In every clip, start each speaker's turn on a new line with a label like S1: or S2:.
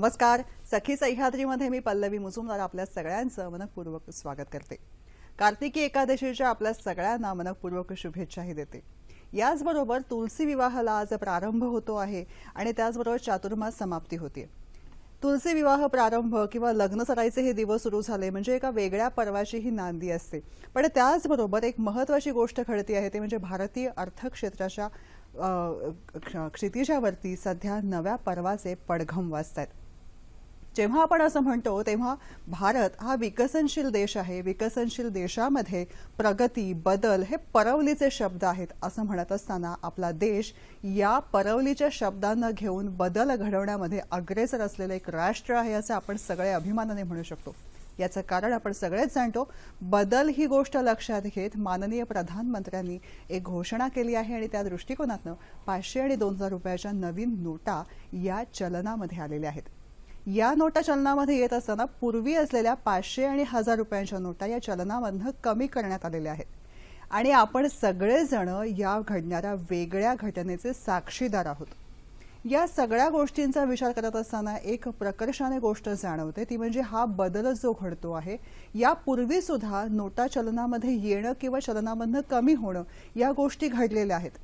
S1: नमस्कार सखी सह्याद्रीमध्ये मी पल्लवी मुजुमदार आपल्या सगळ्यांचं मनपूर्वक स्वागत करते कार्तिकी एकादशीच्या आपल्या सगळ्यांना मनपूर्वक शुभेच्छाही देते याचबरोबर तुलसी विवाहाला आज प्रारंभ होतो आहे आणि त्याचबरोबर चातुर्मास समाप्ती होते तुलसी विवाह प्रारंभ किंवा लग्न सरायचे हे दिवस सुरू झाले म्हणजे एका वेगळ्या पर्वाची ही नांदी असते पण त्याचबरोबर एक महत्वाची गोष्ट घडती आहे ते म्हणजे भारतीय अर्थक्षेत्राच्या क्षितिजावरती सध्या नव्या पर्वाचे पडघम वाजत आहेत जेव्हा आपण असं म्हणतो तेव्हा भारत हा विकसनशील देश आहे विकसनशील देशामध्ये प्रगती बदल हे परवलीचे शब्द आहेत असं म्हणत असताना आपला देश या परवलीच्या शब्दांना घेऊन बदल घडवण्यामध्ये अग्रेसर असलेलं एक राष्ट्र आहे असं आपण सगळे अभिमानाने म्हणू शकतो याचं कारण आपण सगळेच जाणतो बदल ही गोष्ट लक्षात घेत माननीय प्रधानमंत्र्यांनी एक घोषणा केली आहे आणि त्या दृष्टिकोनातनं पाचशे आणि दोन हजार रुपयाच्या नवीन नोटा या चलनामध्ये आलेल्या आहेत या नोटा चलनामध्ये येत असताना पूर्वी असलेल्या पाचशे आणि हजार रुपयांच्या नोटा या चलनामधनं कमी करण्यात आलेल्या आहेत आणि आपण सगळेजण या घडणाऱ्या वेगळ्या घटनेचे साक्षीदार आहोत या सगळ्या गोष्टींचा विचार करत असताना एक प्रकर्षाने गोष्ट जाणवते ती म्हणजे हा बदल जो घडतो आहे यापूर्वी सुद्धा नोटा चलनामध्ये येणं किंवा चलनामधनं कमी होणं या गोष्टी घडलेल्या आहेत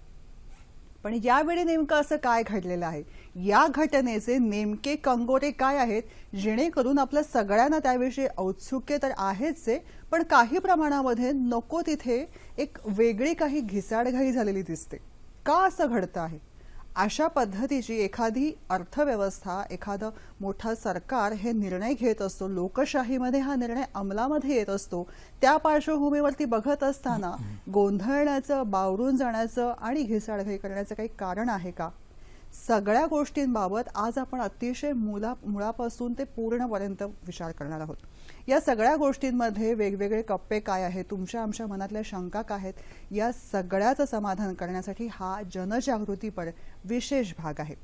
S1: पण यावेळी नेमकं असं काय घडलेलं आहे या घटनेचे नेमके कंगोरे काय आहेत जेणेकरून आपल्या सगळ्यांना त्याविषयी औत्सुक्य तर आहेच आहे पण काही प्रमाणामध्ये नको तिथे एक वेगळी काही घिसाडघाई झालेली दिसते का असं घडतं आहे अशा पद्धतीची एखादी अर्थव्यवस्था एखादं मोठं सरकार हे निर्णय घेत असतो लोकशाहीमध्ये हा निर्णय अंमलामध्ये येत असतो त्या पार्श्वभूमीवरती बघत असताना गोंधळण्याचं बावरून जाण्याचं आणि घिसाडघाई करण्याचं काही कारण आहे का सगळ्या गोष्टींबाबत आज आपण अतिशय मुला मुळापासून ते पूर्णपर्यंत विचार करणार आहोत या सगळ्या गोष्टींमध्ये वेगवेगळे कप्पे काय आहेत तुमच्या आमच्या मनातल्या शंका काय आहेत या सगळ्याचं समाधान करण्यासाठी हा जनजागृतीपर विशेष भाग आहे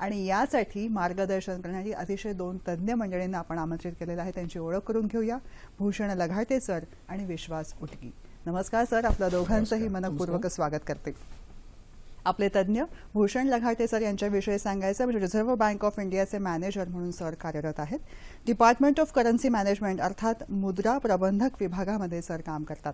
S1: आणि यासाठी मार्गदर्शन करण्यासाठी अतिशय दोन तज्ज्ञ मंडळींना आपण आमंत्रित केलेलं आहे त्यांची ओळख करून घेऊया भूषण लघाटे सर आणि विश्वास उटगी नमस्कार सर आपल्या दोघांचंही मनपूर्वक स्वागत करते आपले तज्ज्ञ भूषण लघाटे सर यांच्याविषयी सांगायचं म्हणजे रिझर्व्ह बँक ऑफ इंडियाचे मॅनेजर म्हणून सर कार्यरत आहेत डिपार्टमेंट ऑफ करन्सी मॅनेजमेंट अर्थात मुद्रा प्रबंधक विभागामध्ये सर काम करतात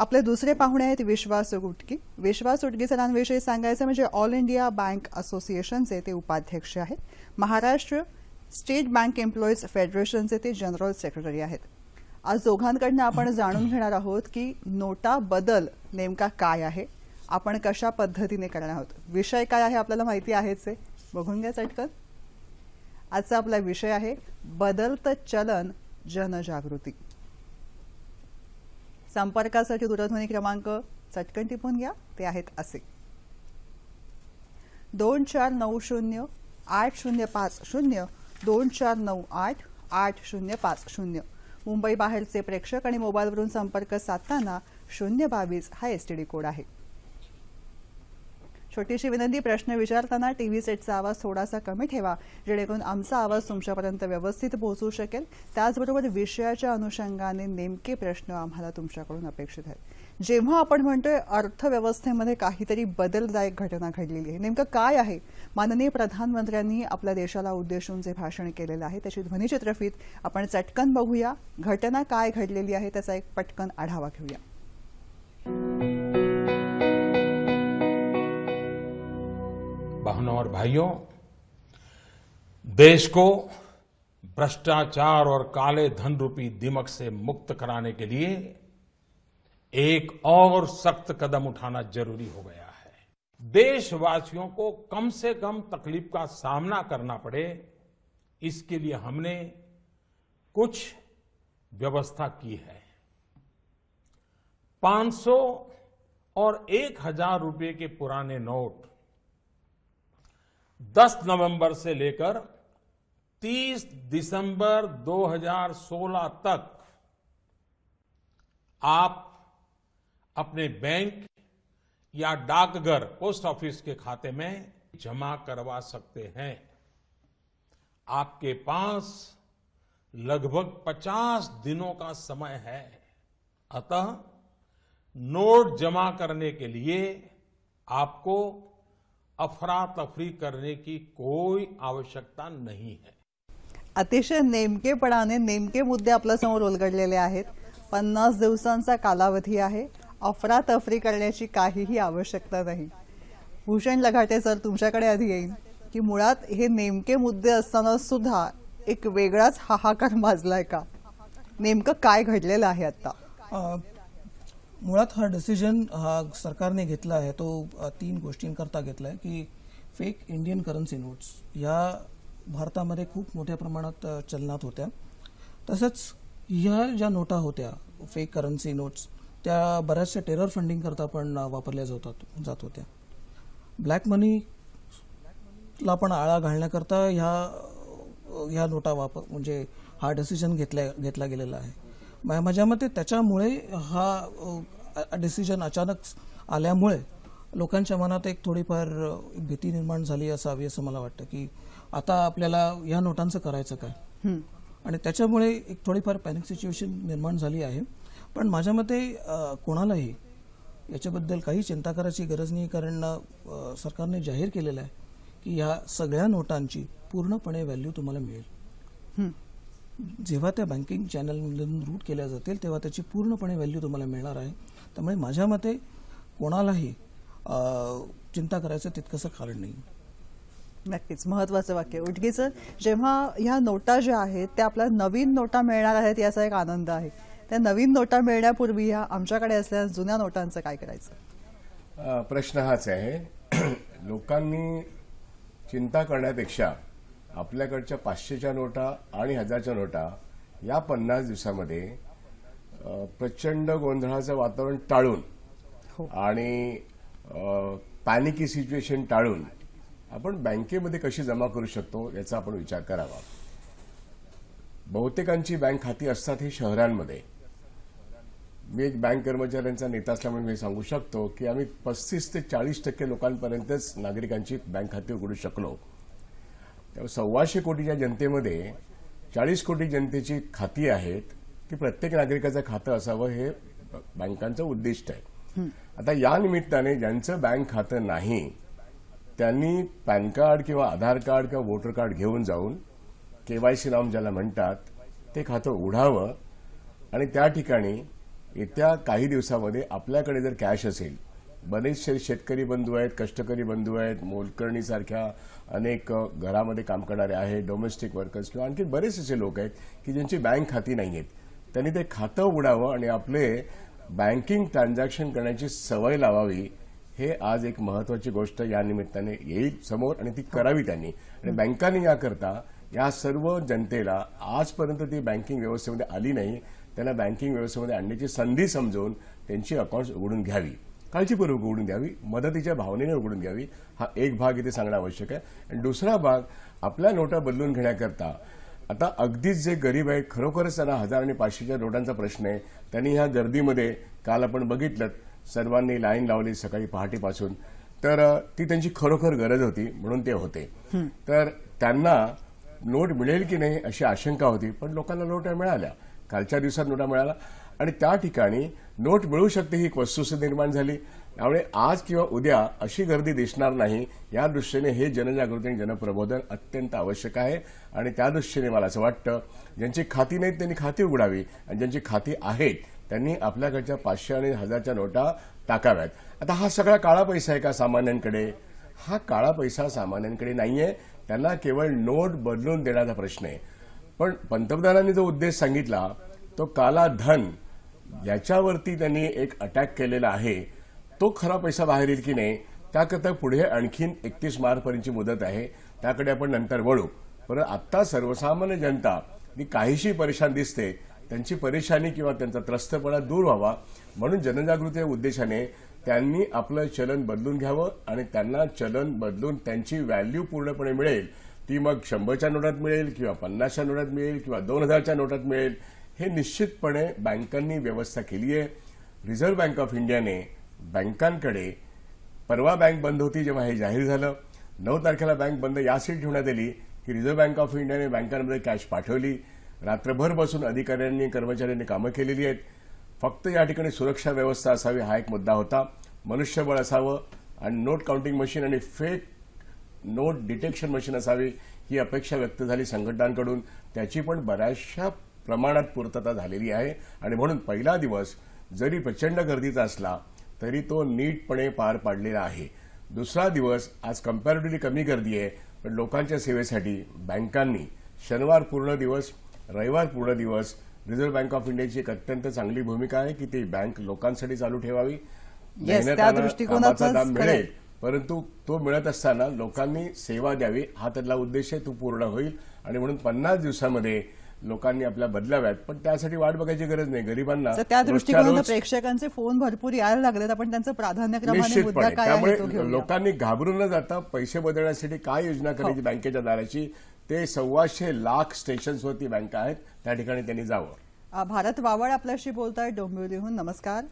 S1: आपले दुसरे पाहुणे आहेत विश्वास उटकी विश्वास उटकी सरांविषयी सांगायचं म्हणजे ऑल इंडिया बँक असोसिएशनचे ते उपाध्यक्ष आहेत महाराष्ट्र स्टेट बँक एम्प्लॉईज फेडरेशनचे ते जनरल सेक्रेटरी आहेत आज दोघांकडनं आपण जाणून घेणार आहोत की नोटा बदल नेमका काय आहे आपण कशा पद्धतीने करणार आहोत विषय काय आहे आपल्याला माहिती आहेच आहे बघून घ्या चटकन आजचा आपला विषय आहे बदलतं चलन जनजागृती संपर्कासाठी दूरध्वनी क्रमांक चटकन टिपून घ्या ते आहेत असे दोन चार नऊ शून्य आठ शून्य पाच शून्य दोन चार नऊ आठ आठ शून्य पाच शून्य मुंबई बाहेरचे प्रेक्षक आणि मोबाईलवरून संपर्क साधताना शून्य बावीस हा एस टी डी कोड आहे छोटीशी विनंती प्रश्न विचारताना टीव्ही सेटचा आवाज थोडासा कमी ठेवा जेणेकरून आमचा आवाज तुमच्यापर्यंत व्यवस्थित पोहोचू शकेल त्याचबरोबर विषयाच्या अनुषंगाने नेमके प्रश्न आम्हाला तुमच्याकडून अपेक्षित आहेत जेव्हा आपण म्हणतोय अर्थव्यवस्थेमध्ये काहीतरी बदलदायक घटना घडलेली आहे नेमकं काय आहे माननीय प्रधानमंत्र्यांनी आपल्या देशाला उद्देशून जे भाषण केलेलं आहे त्याची ध्वनिचित्रफीत आपण चटकन बघूया घटना काय घडलेली आहे त्याचा एक पटकन आढावा घेऊया
S2: बहनों और भाइयों देश को भ्रष्टाचार और काले धन रूपी दिमक से मुक्त कराने के लिए एक और सख्त कदम उठाना जरूरी हो गया है देशवासियों को कम से कम तकलीफ का सामना करना पड़े इसके लिए हमने कुछ व्यवस्था की है 500 और 1000 रुपए के पुराने नोट 10 नवंबर से लेकर 30 दिसंबर 2016 तक आप अपने बैंक या डाकघर पोस्ट ऑफिस के खाते में जमा करवा सकते हैं आपके पास लगभग 50 दिनों का समय है अतः नोट जमा करने के लिए आपको अफरा तफरी करने की कोई आवश्यकता नहीं है
S1: अतिशय नेमकेपणाने नेमके मुद्दे आपल्यासमोर उलगडलेले आहेत पन्नास दिवसांचा कालावधी आहे अफरातफरी करण्याची काहीही आवश्यकता नाही भूषण लघाटे सर तुमच्याकडे आधी येईल की मुळात हे नेमके मुद्दे असताना सुद्धा एक वेगळाच हाहाकार माजलाय का नेमकं काय घडलेलं आहे आता
S3: मुळात हा डिसिजन हा सरकारने घेतला आहे तो तीन गोष्टींकरता घेतला आहे की फेक इंडियन करन्सी नोट्स या भारतामध्ये खूप मोठ्या प्रमाणात चलनात होत्या तसंच ह्या ज्या नोटा होत्या फेक करन्सी नोट्स त्या बऱ्याचशा टेरर फंडिंगकरता पण वापरल्या जातात जात होत्या ब्लॅक मनीला पण आळा घालण्याकरता ह्या ह्या नोटा वापर म्हणजे हा डिसिजन घेतल्या घेतला गेलेला आहे माझ्या मते त्याच्यामुळे हा डिसिजन अचानक आल्यामुळे लोकांच्या मनात एक थोडीफार भीती निर्माण झाली असावी असं मला वाटतं की आता आपल्याला या नोटांचं करायचं काय आणि त्याच्यामुळे एक थोडीफार पॅनिक सिच्युएशन निर्माण झाली आहे पण माझ्या मते कोणालाही याच्याबद्दल काही चिंता करायची गरज नाही कारण सरकारने जाहीर केलेलं आहे की ह्या सगळ्या नोटांची पूर्णपणे व्हॅल्यू तुम्हाला मिळेल जेव्हा त्या बँकिंग चॅनलमधून रूट केल्या जातील तेव्हा त्याची पूर्णपणे व्हॅल्यू तुम्हाला मिळणार आहे त्यामुळे माझ्या मते कोणालाही चिंता करायचं तितकंसं कारण नाही
S1: नक्कीच महत्वाचं वाक्य उठगीचं जेव्हा ह्या नोटा ज्या आहेत त्या आपल्या नवीन नोटा मिळणार आहेत याचा एक आनंद आहे त्या नवीन नोटा मिळण्यापूर्वी ह्या आमच्याकडे असलेल्या जुन्या नोटांचं काय करायचं
S4: प्रश्न हाच आहे लोकांनी चिंता करण्यापेक्षा आपल्याकडच्या पाचशेच्या नोटा आणि हजारच्या नोटा या पन्नास दिवसामध्ये प्रचंड गोंधळाचं वातावरण टाळून हो. आणि पॅनिकी सिच्युएशन टाळून आपण बँकेमध्ये कशी जमा करू शकतो याचा आपण विचार करावा बहुतेकांची बँक खाती असतात ही शहरांमध्ये मी एक बँक कर्मचाऱ्यांचा नेता असल्यामुळे मी सांगू शकतो की आम्ही पस्तीस ते चाळीस टक्के लोकांपर्यंतच नागरिकांची बँक खाती उघडू शकलो त्यामुळे सव्वाशे कोटीच्या जनतेमध्ये चाळीस कोटी जनतेची खाती आहेत की प्रत्येक नागरिकाचं खातं असावं हे बँकांचं उद्दिष्ट आहे आता या निमित्ताने ज्यांचं बँक खातं नाही त्यांनी पॅन कार्ड किंवा आधार कार्ड किंवा वोटर कार्ड घेऊन जाऊन केवायसी नाम ज्याला म्हणतात ते खातं उघडावं आणि त्या ठिकाणी येत्या काही दिवसामध्ये आपल्याकडे जर कॅश असेल बरेचसे शेतकरी बंधू आहेत कष्टकरी बंधू आहेत मोलकर्णीसारख्या अनेक घरामध्ये काम करणारे आहेत डोमेस्टिक वर्कर्स किंवा आणखी बरेच असे लोक आहेत की ज्यांची बँक खाती नाही आहेत त्यांनी ते खातं उघडावं आणि आपले बँकिंग ट्रान्झॅक्शन करण्याची सवय लावावी हे आज एक महत्वाची गोष्ट या निमित्ताने येईल समोर आणि ती करावी त्यांनी आणि बँकांनी याकरता या सर्व जनतेला आजपर्यंत ती बँकिंग व्यवस्थेमध्ये आली नाही त्यांना बँकिंग व्यवस्थेमध्ये आणण्याची संधी समजून त्यांची अकाउंट उघडून घ्यावी काळजीपूर्वक उघडून द्यावी मदतीच्या भावनेने उघडून द्यावी हा एक भाग इथे सांगणं आवश्यक आहे आणि दुसरा भाग आपल्या नोटा बदलून घेण्याकरता आता अगदीच जे गरीब आहे खरोखरच त्यांना हजार आणि पाचशेच्या नोटांचा प्रश्न आहे त्यांनी ह्या गर्दीमध्ये काल आपण बघितलं सर्वांनी लाईन लावली सकाळी पहाटेपासून तर ती त्यांची खरोखर गरज होती म्हणून ते होते तर त्यांना नोट मिळेल की नाही अशी आशंका होती पण लोकांना नोटा मिळाल्या कालच्या दिवसात नोटा मिळाल्या आणि त्या ठिकाणी नोट मिळू शकते ही एक निर्माण झाली त्यामुळे आज किंवा उद्या अशी गर्दी दिसणार नाही या दृष्टीने हे जनजागृती आणि जनप्रबोधन अत्यंत आवश्यक आहे आणि त्या दृष्टीने मला असं वाटतं ज्यांची खाती नाहीत त्यांनी खाती उघडावी आणि ज्यांची खाती आहेत त्यांनी आपल्याकडच्या पाचशे आणि हजारच्या नोटा टाकाव्यात आता हा सगळा काळा पैसा आहे का सामान्यांकडे हा काळा पैसा सामान्यांकडे नाही त्यांना केवळ नोट बदलून देण्याचा प्रश्न आहे पण पंतप्रधानांनी जो उद्देश सांगितला तो काला धन याच्यावरती त्यांनी एक अटॅक केलेला आहे तो खरा पैसा बाहेर येईल की नाही त्याकरता पुढे आणखीन एकतीस मार्चपर्यंतची मुदत आहे त्याकडे आपण नंतर वळू परत आत्ता सर्वसामान्य जनता जी काहीशी परेशान दिसते त्यांची परेशानी किंवा त्यांचा त्रस्तपणा दूर व्हावा म्हणून जनजागृती उद्देशाने त्यांनी आपलं चलन बदलून घ्यावं आणि त्यांना चलन बदलून त्यांची व्हॅल्यू पूर्णपणे मिळेल ती मग शंभरच्या नोटात मिळेल किंवा पन्नासच्या नोटात मिळेल किंवा दोन हजारच्या नोटात मिळेल हे निश्चितपणे बँकांनी व्यवस्था केली आहे रिझर्व्ह बँक ऑफ इंडियाने बँकांकडे परवा बँक बंद होती जेव्हा हे जाहीर झालं नऊ तारखेला बँक बंद यासाठी ठेवण्यात आली की रिझर्व्ह बँक ऑफ इंडियाने बँकांमध्ये कॅश पाठवली रात्रभर बसून अधिकाऱ्यांनी कर्मचाऱ्यांनी कामं केलेली आहेत फक्त या ठिकाणी सुरक्षा व्यवस्था असावी हा एक मुद्दा होता मनुष्यबळ असावं आणि नोट काउंटिंग मशीन आणि फेक नोट डिटेक्शन मशीन असावी ही अपेक्षा व्यक्त झाली संघटनांकडून त्याची पण बऱ्याचशा प्रमाणात पूर्तता झालेली आहे आणि म्हणून पहिला दिवस जरी प्रचंड गर्दीचा असला तरी तो नीटपणे पार पाडलेला आहे दुसरा दिवस आज कम्पॅरेटिव्हली कमी गर्दी आहे पण लोकांच्या सेवेसाठी बँकांनी शनिवार पूर्ण दिवस रविवार पूर्ण दिवस रिझर्व्ह बँक ऑफ इंडियाची एक अत्यंत चांगली भूमिका आहे की ती बँक लोकांसाठी चालू ठेवावी दृष्टिकोनाचा मिळेल परंतु तो मिळत असताना लोकांनी सेवा द्यावी हा त्यातला उद्देश आहे तो पूर्ण होईल आणि म्हणून पन्नास दिवसामध्ये लोकांनी आपल्या बदलाव्यात पण त्यासाठी वाट बघायची गरज नाही गरिबांना त्या दृष्टीकोनातून
S1: प्रेक्षकांचे फोन भरपूर यायला लागलेत आपण त्यांचं प्राधान्य
S4: लोकांनी घाबरून न जाता पैसे बदलण्यासाठी काय योजना हो. करायची बँकेच्या दाराची ते सव्वाशे लाख स्टेशन्सवरती बँका आहेत त्या ठिकाणी त्यांनी जावं
S1: भारत वावळ आपल्याशी आहे डोंबिवलीहून नमस्कार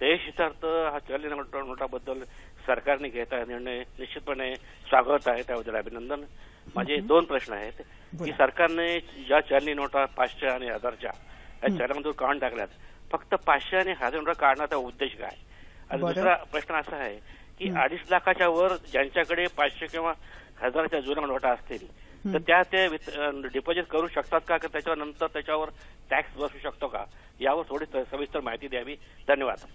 S5: देश हा नोटाबद्दल सरकारने घेत आहे निर्णय
S4: निश्चितपणे स्वागत आहे त्याबद्दल अभिनंदन माझे दोन प्रश्न आहेत की सरकारने ज्या चलनी नोटा पाचशे आणि हजारच्या या चलनातून काढून टाकल्यात फक्त पाचशे आणि हजार नोटा काढण्याचा उद्देश काय आणि दुसरा प्रश्न असा आहे की अडीच लाखाच्या
S5: वर ज्यांच्याकडे पाचशे किंवा हजाराच्या जुन्या नोटा असतील तर त्या ते डिपॉझिट करू शकतात का त्याच्यावर नंतर त्याच्यावर टॅक्स बसू शकतो का यावर थोडी सविस्तर माहिती द्यावी धन्यवाद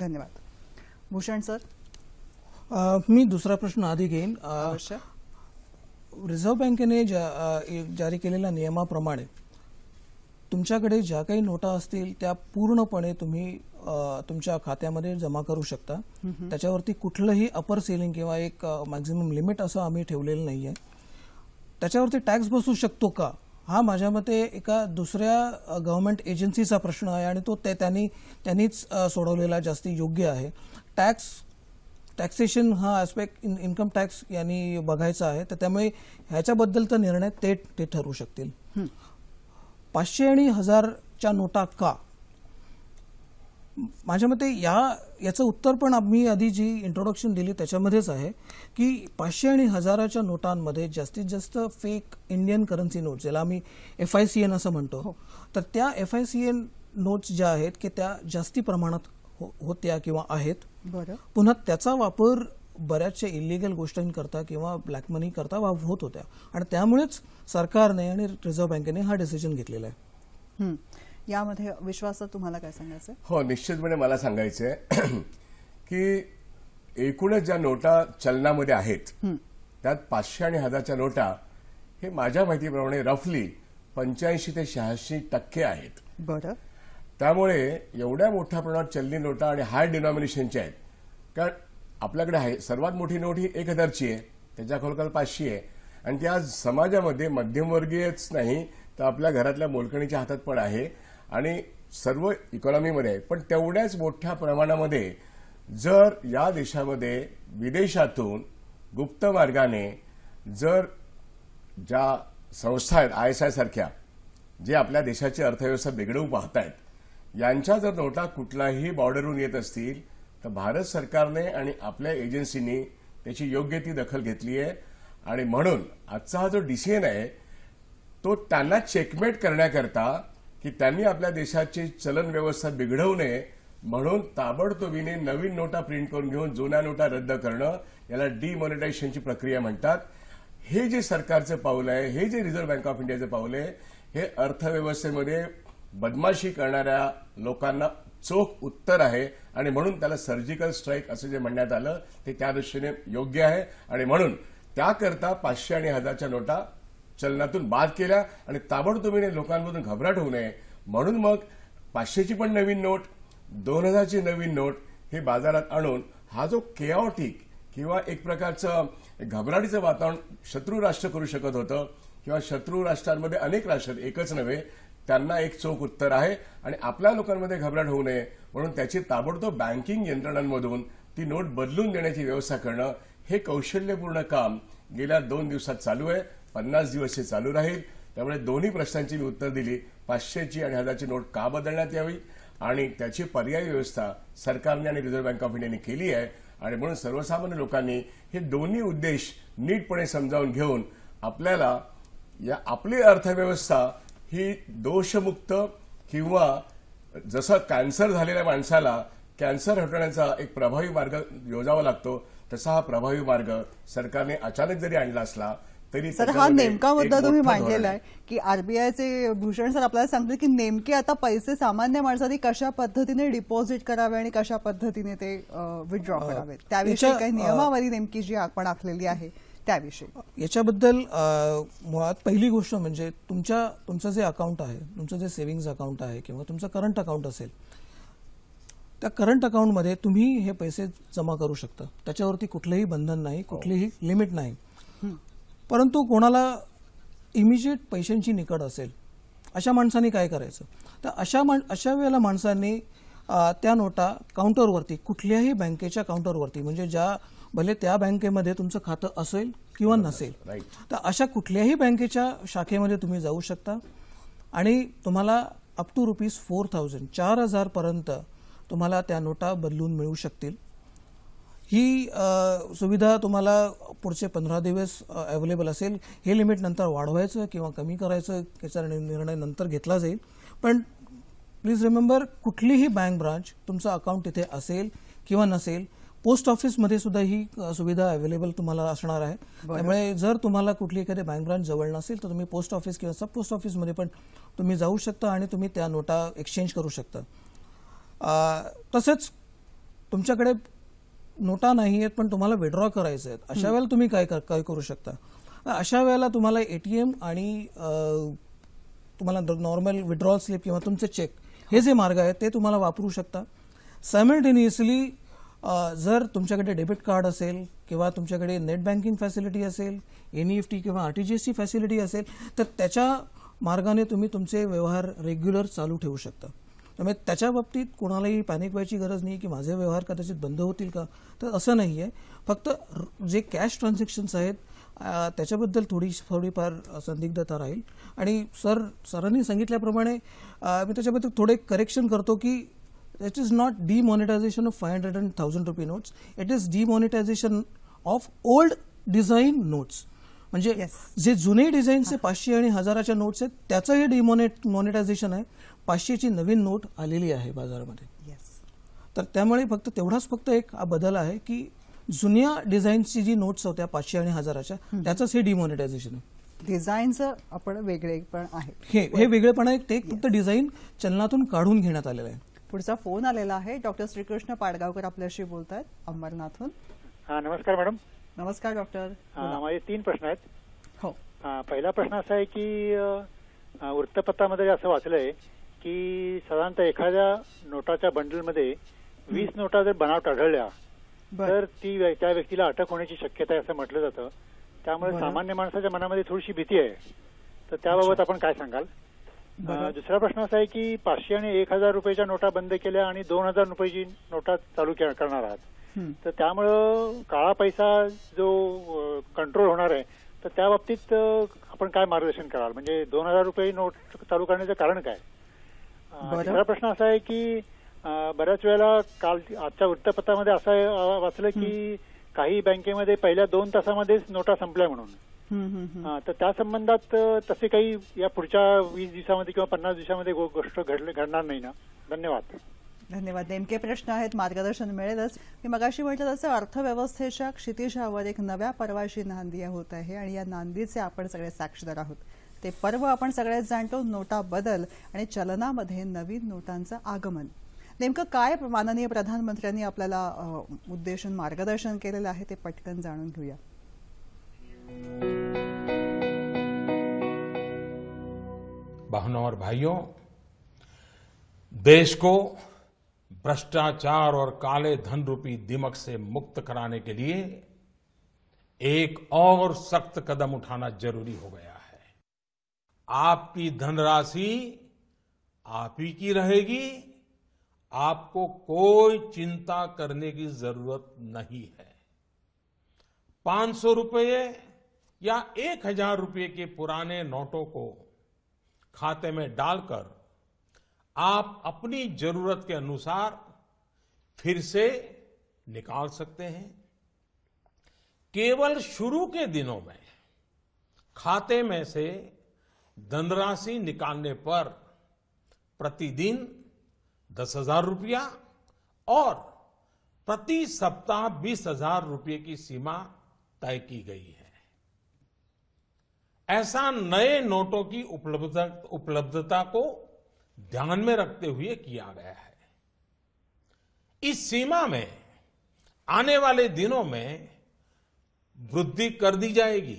S1: धन्यवाद भूषण सर मी
S3: दुसरा प्रश्न आधी घेईन रिझर्व्ह बँकेने जारी केलेल्या नियमाप्रमाणे तुमच्याकडे ज्या काही नोटा असतील त्या पूर्णपणे तुम्ही तुमच्या खात्यामध्ये जमा करू शकता त्याच्यावरती कुठलंही अपर सेलिंग किंवा एक मॅक्झिमम लिमिट असं आम्ही ठेवलेलं नाहीये त्याच्यावरती टॅक्स बसू शकतो का हा माझ्या मते एका दुसऱ्या गव्हर्नमेंट एजन्सीचा प्रश्न आहे आणि तो त्यांनी त्यांनीच सोडवलेला जास्ती योग्य आहे टॅक्स टॅक्सेशन हा ऍस्पेक्ट इन इन्कम टॅक्स यांनी बघायचा आहे तर त्यामुळे ह्याच्याबद्दलचा निर्णय ते ते ठरवू शकतील पाचशे आणि हजारच्या नोटा का माझ्या मते या याचं उत्तर पण मी आधी जी इंट्रोडक्शन दिली त्याच्यामध्येच आहे की पाचशे आणि हजाराच्या नोटांमध्ये जास्तीत जास्त फेक इंडियन करन्सी नोट ज्याला आम्ही एफ आय सी एन असं म्हणतो हो. तर त्या F I C N notes ज्या आहेत की त्या जास्ती प्रमाणात हो- होत्या किंवा आहेत पुन्हा त्याचा वापर बऱ्याचशा इलिगल गोष्टींकरता किंवा ब्लॅक मनी करता होत होत्या आणि त्यामुळेच सरकारने आणि रिझर्व्ह बँकेने हा डिसिजन
S4: घेतलेला
S1: आहे यामध्ये विश्वास तुम्हाला काय सांगायचं
S4: हो निश्चितपणे मला सांगायचं आहे की एकूणच ज्या नोटा चलनामध्ये आहेत त्यात पाचशे आणि हजारच्या नोटा हे माझ्या माहितीप्रमाणे रफली पंच्याऐंशी ते शहाऐंशी टक्के आहेत बरं त्यामुळे एवढ्या मोठ्या प्रमाणात चलनी नोटा आणि हाय डिनॉमिनेशनच्या आहेत कारण आपल्याकडे आहे सर्वात मोठी नोट ही एक हजारची आहे त्याच्या खोलकाल पाचशे आहे आणि ती आज समाजामध्ये मध्यमवर्गीयच नाही तर आपल्या घरातल्या मोलकणीच्या हातात पण आहे आणि सर्व इकॉनॉमीमध्ये आहे पण तेवढ्याच मोठ्या प्रमाणामध्ये जर या देशामध्ये विदेशातून गुप्त मार्गाने जर ज्या संस्था आहेत आय एस आय सारख्या जे आपल्या देशाची अर्थव्यवस्था बिघडवू पाहतायत यांच्या जर नोटा कुठलाही बॉर्डरहून येत असतील तर भारत सरकारने आणि आपल्या एजन्सीनी त्याची योग्य ती दखल घेतली आहे आणि म्हणून आजचा हा जो डिसिजन आहे तो त्यांना चेकमेट करण्याकरता की त्यांनी आपल्या देशाची चलन व्यवस्था बिघडवू नये म्हणून ताबडतोबीने नवीन नोटा प्रिंट करून घेऊन जुन्या नोटा रद्द करणं याला डिमॉनिटायझेशनची प्रक्रिया म्हणतात हे जे सरकारचं पाऊल आहे हे जे रिझर्व्ह बँक ऑफ इंडियाचं पाऊल आहे हे अर्थव्यवस्थेमध्ये बदमाशी करणाऱ्या लोकांना चोख उत्तर आहे आणि म्हणून त्याला सर्जिकल स्ट्राईक असं जे म्हणण्यात आलं ते त्या दृष्टीने योग्य आहे आणि म्हणून त्याकरता पाचशे आणि हजारच्या नोटा चलनातून बाद केल्या आणि ताबडतोबीने लोकांमधून घबराट होऊ नये म्हणून मग पाचशेची पण नवीन नोट दोन हजारची नवीन नोट हे बाजारात आणून हा जो केऑटिक किंवा एक प्रकारचं घबराटीचं वातावरण शत्रू राष्ट्र करू शकत होतं किंवा शत्रू राष्ट्रांमध्ये अनेक राष्ट्र एकच नव्हे त्यांना एक चोख उत्तर आहे आणि आपल्या लोकांमध्ये घबराट होऊ नये म्हणून त्याची ताबडतोब बँकिंग यंत्रणांमधून ती नोट बदलून देण्याची व्यवस्था करणं हे कौशल्यपूर्ण काम गेल्या दोन दिवसात चालू आहे पन्नास दिवस हे चालू राहील त्यामुळे दोन्ही प्रश्नांची मी उत्तर दिली पाचशेची आणि हजारची नोट का बदलण्यात यावी आणि त्याची पर्यायी व्यवस्था सरकारने आणि रिझर्व्ह बँक ऑफ इंडियाने केली आहे आणि म्हणून सर्वसामान्य लोकांनी हे दोन्ही उद्देश नीटपणे समजावून घेऊन आपल्याला या आपली अर्थव्यवस्था ही दोषमुक्त किंवा जसा कॅन्सर झालेल्या माणसाला कॅन्सर हटवण्याचा एक प्रभावी मार्ग योजावा लागतो तसा हा प्रभावी मार्ग सरकारने अचानक जरी आणला असला तरी सर हा नेमका मुद्दा तुम्ही मांडलेला आहे
S1: की आरबीआयचे भूषण सर आपल्याला सांगतील की नेमके आता पैसे सामान्य माणसाने कशा पद्धतीने डिपॉझिट करावे आणि कशा पद्धतीने ते विड्रॉ करावे त्याविषयी काही नियमावली नेमकी जी आपण आखलेली आहे त्याविषयी
S3: याच्याबद्दल मुळात पहिली गोष्ट म्हणजे तुमच्या तुमचं जे अकाउंट आहे तुमचं जे सेव्हिंग अकाउंट आहे किंवा तुमचं करंट अकाउंट असेल त्या करंट अकाउंटमध्ये तुम्ही हे पैसे जमा करू शकता त्याच्यावरती कुठलंही बंधन नाही हो. कुठलीही लिमिट नाही परंतु कोणाला इमिजिएट पैशांची निकड असेल अशा माणसांनी काय करायचं तर अशा माण अशा वेळेला माणसांनी त्या नोटा काउंटरवरती कुठल्याही बँकेच्या काउंटरवरती म्हणजे ज्या भले त्या बँकेमध्ये तुमचं खातं असेल किंवा नसेल तर अशा कुठल्याही बँकेच्या शाखेमध्ये तुम्ही जाऊ शकता आणि तुम्हाला up to rupees four thousand चार हजारपर्यंत तुम्हाला त्या नोटा बदलून मिळू शकतील ही सुविधा तुम्हाला पुढचे पंधरा दिवस अवेलेबल असेल हे लिमिट नंतर वाढवायचं किंवा कमी करायचं याचा निर्णय नंतर घेतला जाईल पण प्लीज रिमेंबर कुठलीही बँक ब्रांच तुमचं अकाउंट तिथे असेल किंवा नसेल पोस्ट ऑफिसमध्ये सुद्धा ही सुविधा अवेलेबल तुम्हाला असणार आहे त्यामुळे जर तुम्हाला कुठली एखादी बँक ब्रांच जवळ नसेल तर तुम्ही पोस्ट ऑफिस किंवा सब पोस्ट ऑफिसमध्ये पण तुम्ही जाऊ शकता आणि तुम्ही त्या नोटा एक्सचेंज करू शकता तसेच तुमच्याकडे नोटा नाही आहेत पण तुम्हाला विड्रॉ करायचे आहेत अशा वेळेला तुम्ही काय काय करू शकता अशा वेळेला तुम्हाला एटीएम आणि तुम्हाला नॉर्मल विड्रॉल स्लिप किंवा तुमचे चेक हे जे मार्ग आहेत ते तुम्हाला वापरू शकता सायमल्टेनियसली जर तुमच्याकडे डेबिट कार्ड असेल किंवा तुमच्याकडे नेट बँकिंग फॅसिलिटी असेल एन ई एफ टी किंवा आर टी जी एसची फॅसिलिटी असेल तर त्याच्या मार्गाने तुम्ही तुमचे व्यवहार रेग्युलर चालू ठेवू शकता त्यामुळे त्याच्या बाबतीत कोणालाही पॅनिक व्हायची गरज नाही की माझे व्यवहार कदाचित बंद होतील का तर असं नाही आहे फक्त जे कॅश ट्रान्झॅक्शन्स आहेत त्याच्याबद्दल थोडी थोडीफार संदिग्धता राहील आणि सर सरांनी सांगितल्याप्रमाणे मी त्याच्याबद्दल थोडे करेक्शन करतो की It is not demonetization of 500 and 1000 rupee notes it is demonetization of old design notes म्हणजे जे जुने डिझाईनचे पाचशे आणि हजाराच्या नोट्स आहेत त्याचं हे डिमोनेट मॉनिटायझेशन आहे पाचशेची नवीन नोट आलेली आहे बाजारामध्ये तर त्यामुळे फक्त तेवढाच फक्त एक बदल आहे की जुन्या डिझाईनची जी नोट्स होत्या पाचशे आणि हजाराच्या त्याचंच हे डिमॉनिटायझेशन आहे
S1: डिझाईनच आपण वेगळे पण आहे
S3: हे वेगळेपण आहे ते फक्त डिझाईन चलनातून काढून घेण्यात आलेलं आहे
S1: पुढचा फोन आलेला आहे डॉक्टर श्रीकृष्ण पाडगावकर आपल्याशी बोलत आहेत अंबरनाथहून हा नमस्कार मॅडम नमस्कार डॉक्टर माझे
S5: तीन प्रश्न आहेत हो पहिला प्रश्न
S1: असा आहे की
S5: वृत्तपत्रामध्ये असं वाचलंय की साधारणतः एखाद्या नोटाच्या बंडलमध्ये वीस नोटा जर बनावट आढळल्या तर ती त्या व्यक्तीला अटक होण्याची शक्यता आहे असं म्हटलं जातं त्यामुळे सामान्य माणसाच्या मनामध्ये थोडीशी भीती आहे तर त्याबाबत आपण काय सांगाल दुसरा प्रश्न असा आहे की पाचशे आणि एक हजार रुपयाच्या नोटा बंद केल्या आणि दोन हजार रुपयाची नोटा चालू करणार आहात तर त्यामुळं काळा पैसा जो कंट्रोल होणार आहे तर त्या बाबतीत आपण काय मार्गदर्शन कराल म्हणजे दोन हजार रुपये नोट चालू करण्याचं कारण काय दुसरा प्रश्न असा आहे की बऱ्याच वेळेला काल आजच्या वृत्तपत्रामध्ये असं वाचलं की काही बँकेमध्ये पहिल्या दोन तासामध्येच नोटा संपल्या म्हणून तर त्या संबंधात तसे काही या पुढच्या वीस दिवसामध्ये किंवा पन्नास दिवसामध्ये गोष्ट घडले घडणार नाही ना धन्यवाद
S1: धन्यवाद नेमके प्रश्न आहेत मार्गदर्शन मिळेलच मी मगाशी म्हटलं तसं अर्थव्यवस्थेच्या क्षितिशावर एक नव्या पर्वाशी नांदी होत आहे आणि या नांदीचे आपण सगळे साक्षीदार आहोत ते पर्व आपण सगळ्यात जाणतो नोटा बदल आणि चलनामध्ये नवीन नोटांचं आगमन नेमकं काय माननीय प्रधानमंत्र्यांनी आपल्याला उद्देशून मार्गदर्शन केलेलं आहे ते पटकन जाणून घेऊया
S2: बहनों और भाइयों देश को भ्रष्टाचार और काले धन रूपी दिमक से मुक्त कराने के लिए एक और सख्त कदम उठाना जरूरी हो गया है आपकी धनराशि आप ही की रहेगी आपको कोई चिंता करने की जरूरत नहीं है पांच सौ रुपये या एक हजार रुपये के पुराने नोटों को खाते में डालकर आप अपनी जरूरत के अनुसार फिर से निकाल सकते हैं केवल शुरू के दिनों में खाते में से धनराशि निकालने पर प्रतिदिन दस हजार रुपया और प्रति सप्ताह बीस हजार रुपये की सीमा तय की गई है ऐसा नए नोटों की उपलब्धता को ध्यान में रखते हुए किया गया है इस सीमा में आने वाले दिनों में वृद्धि कर दी जाएगी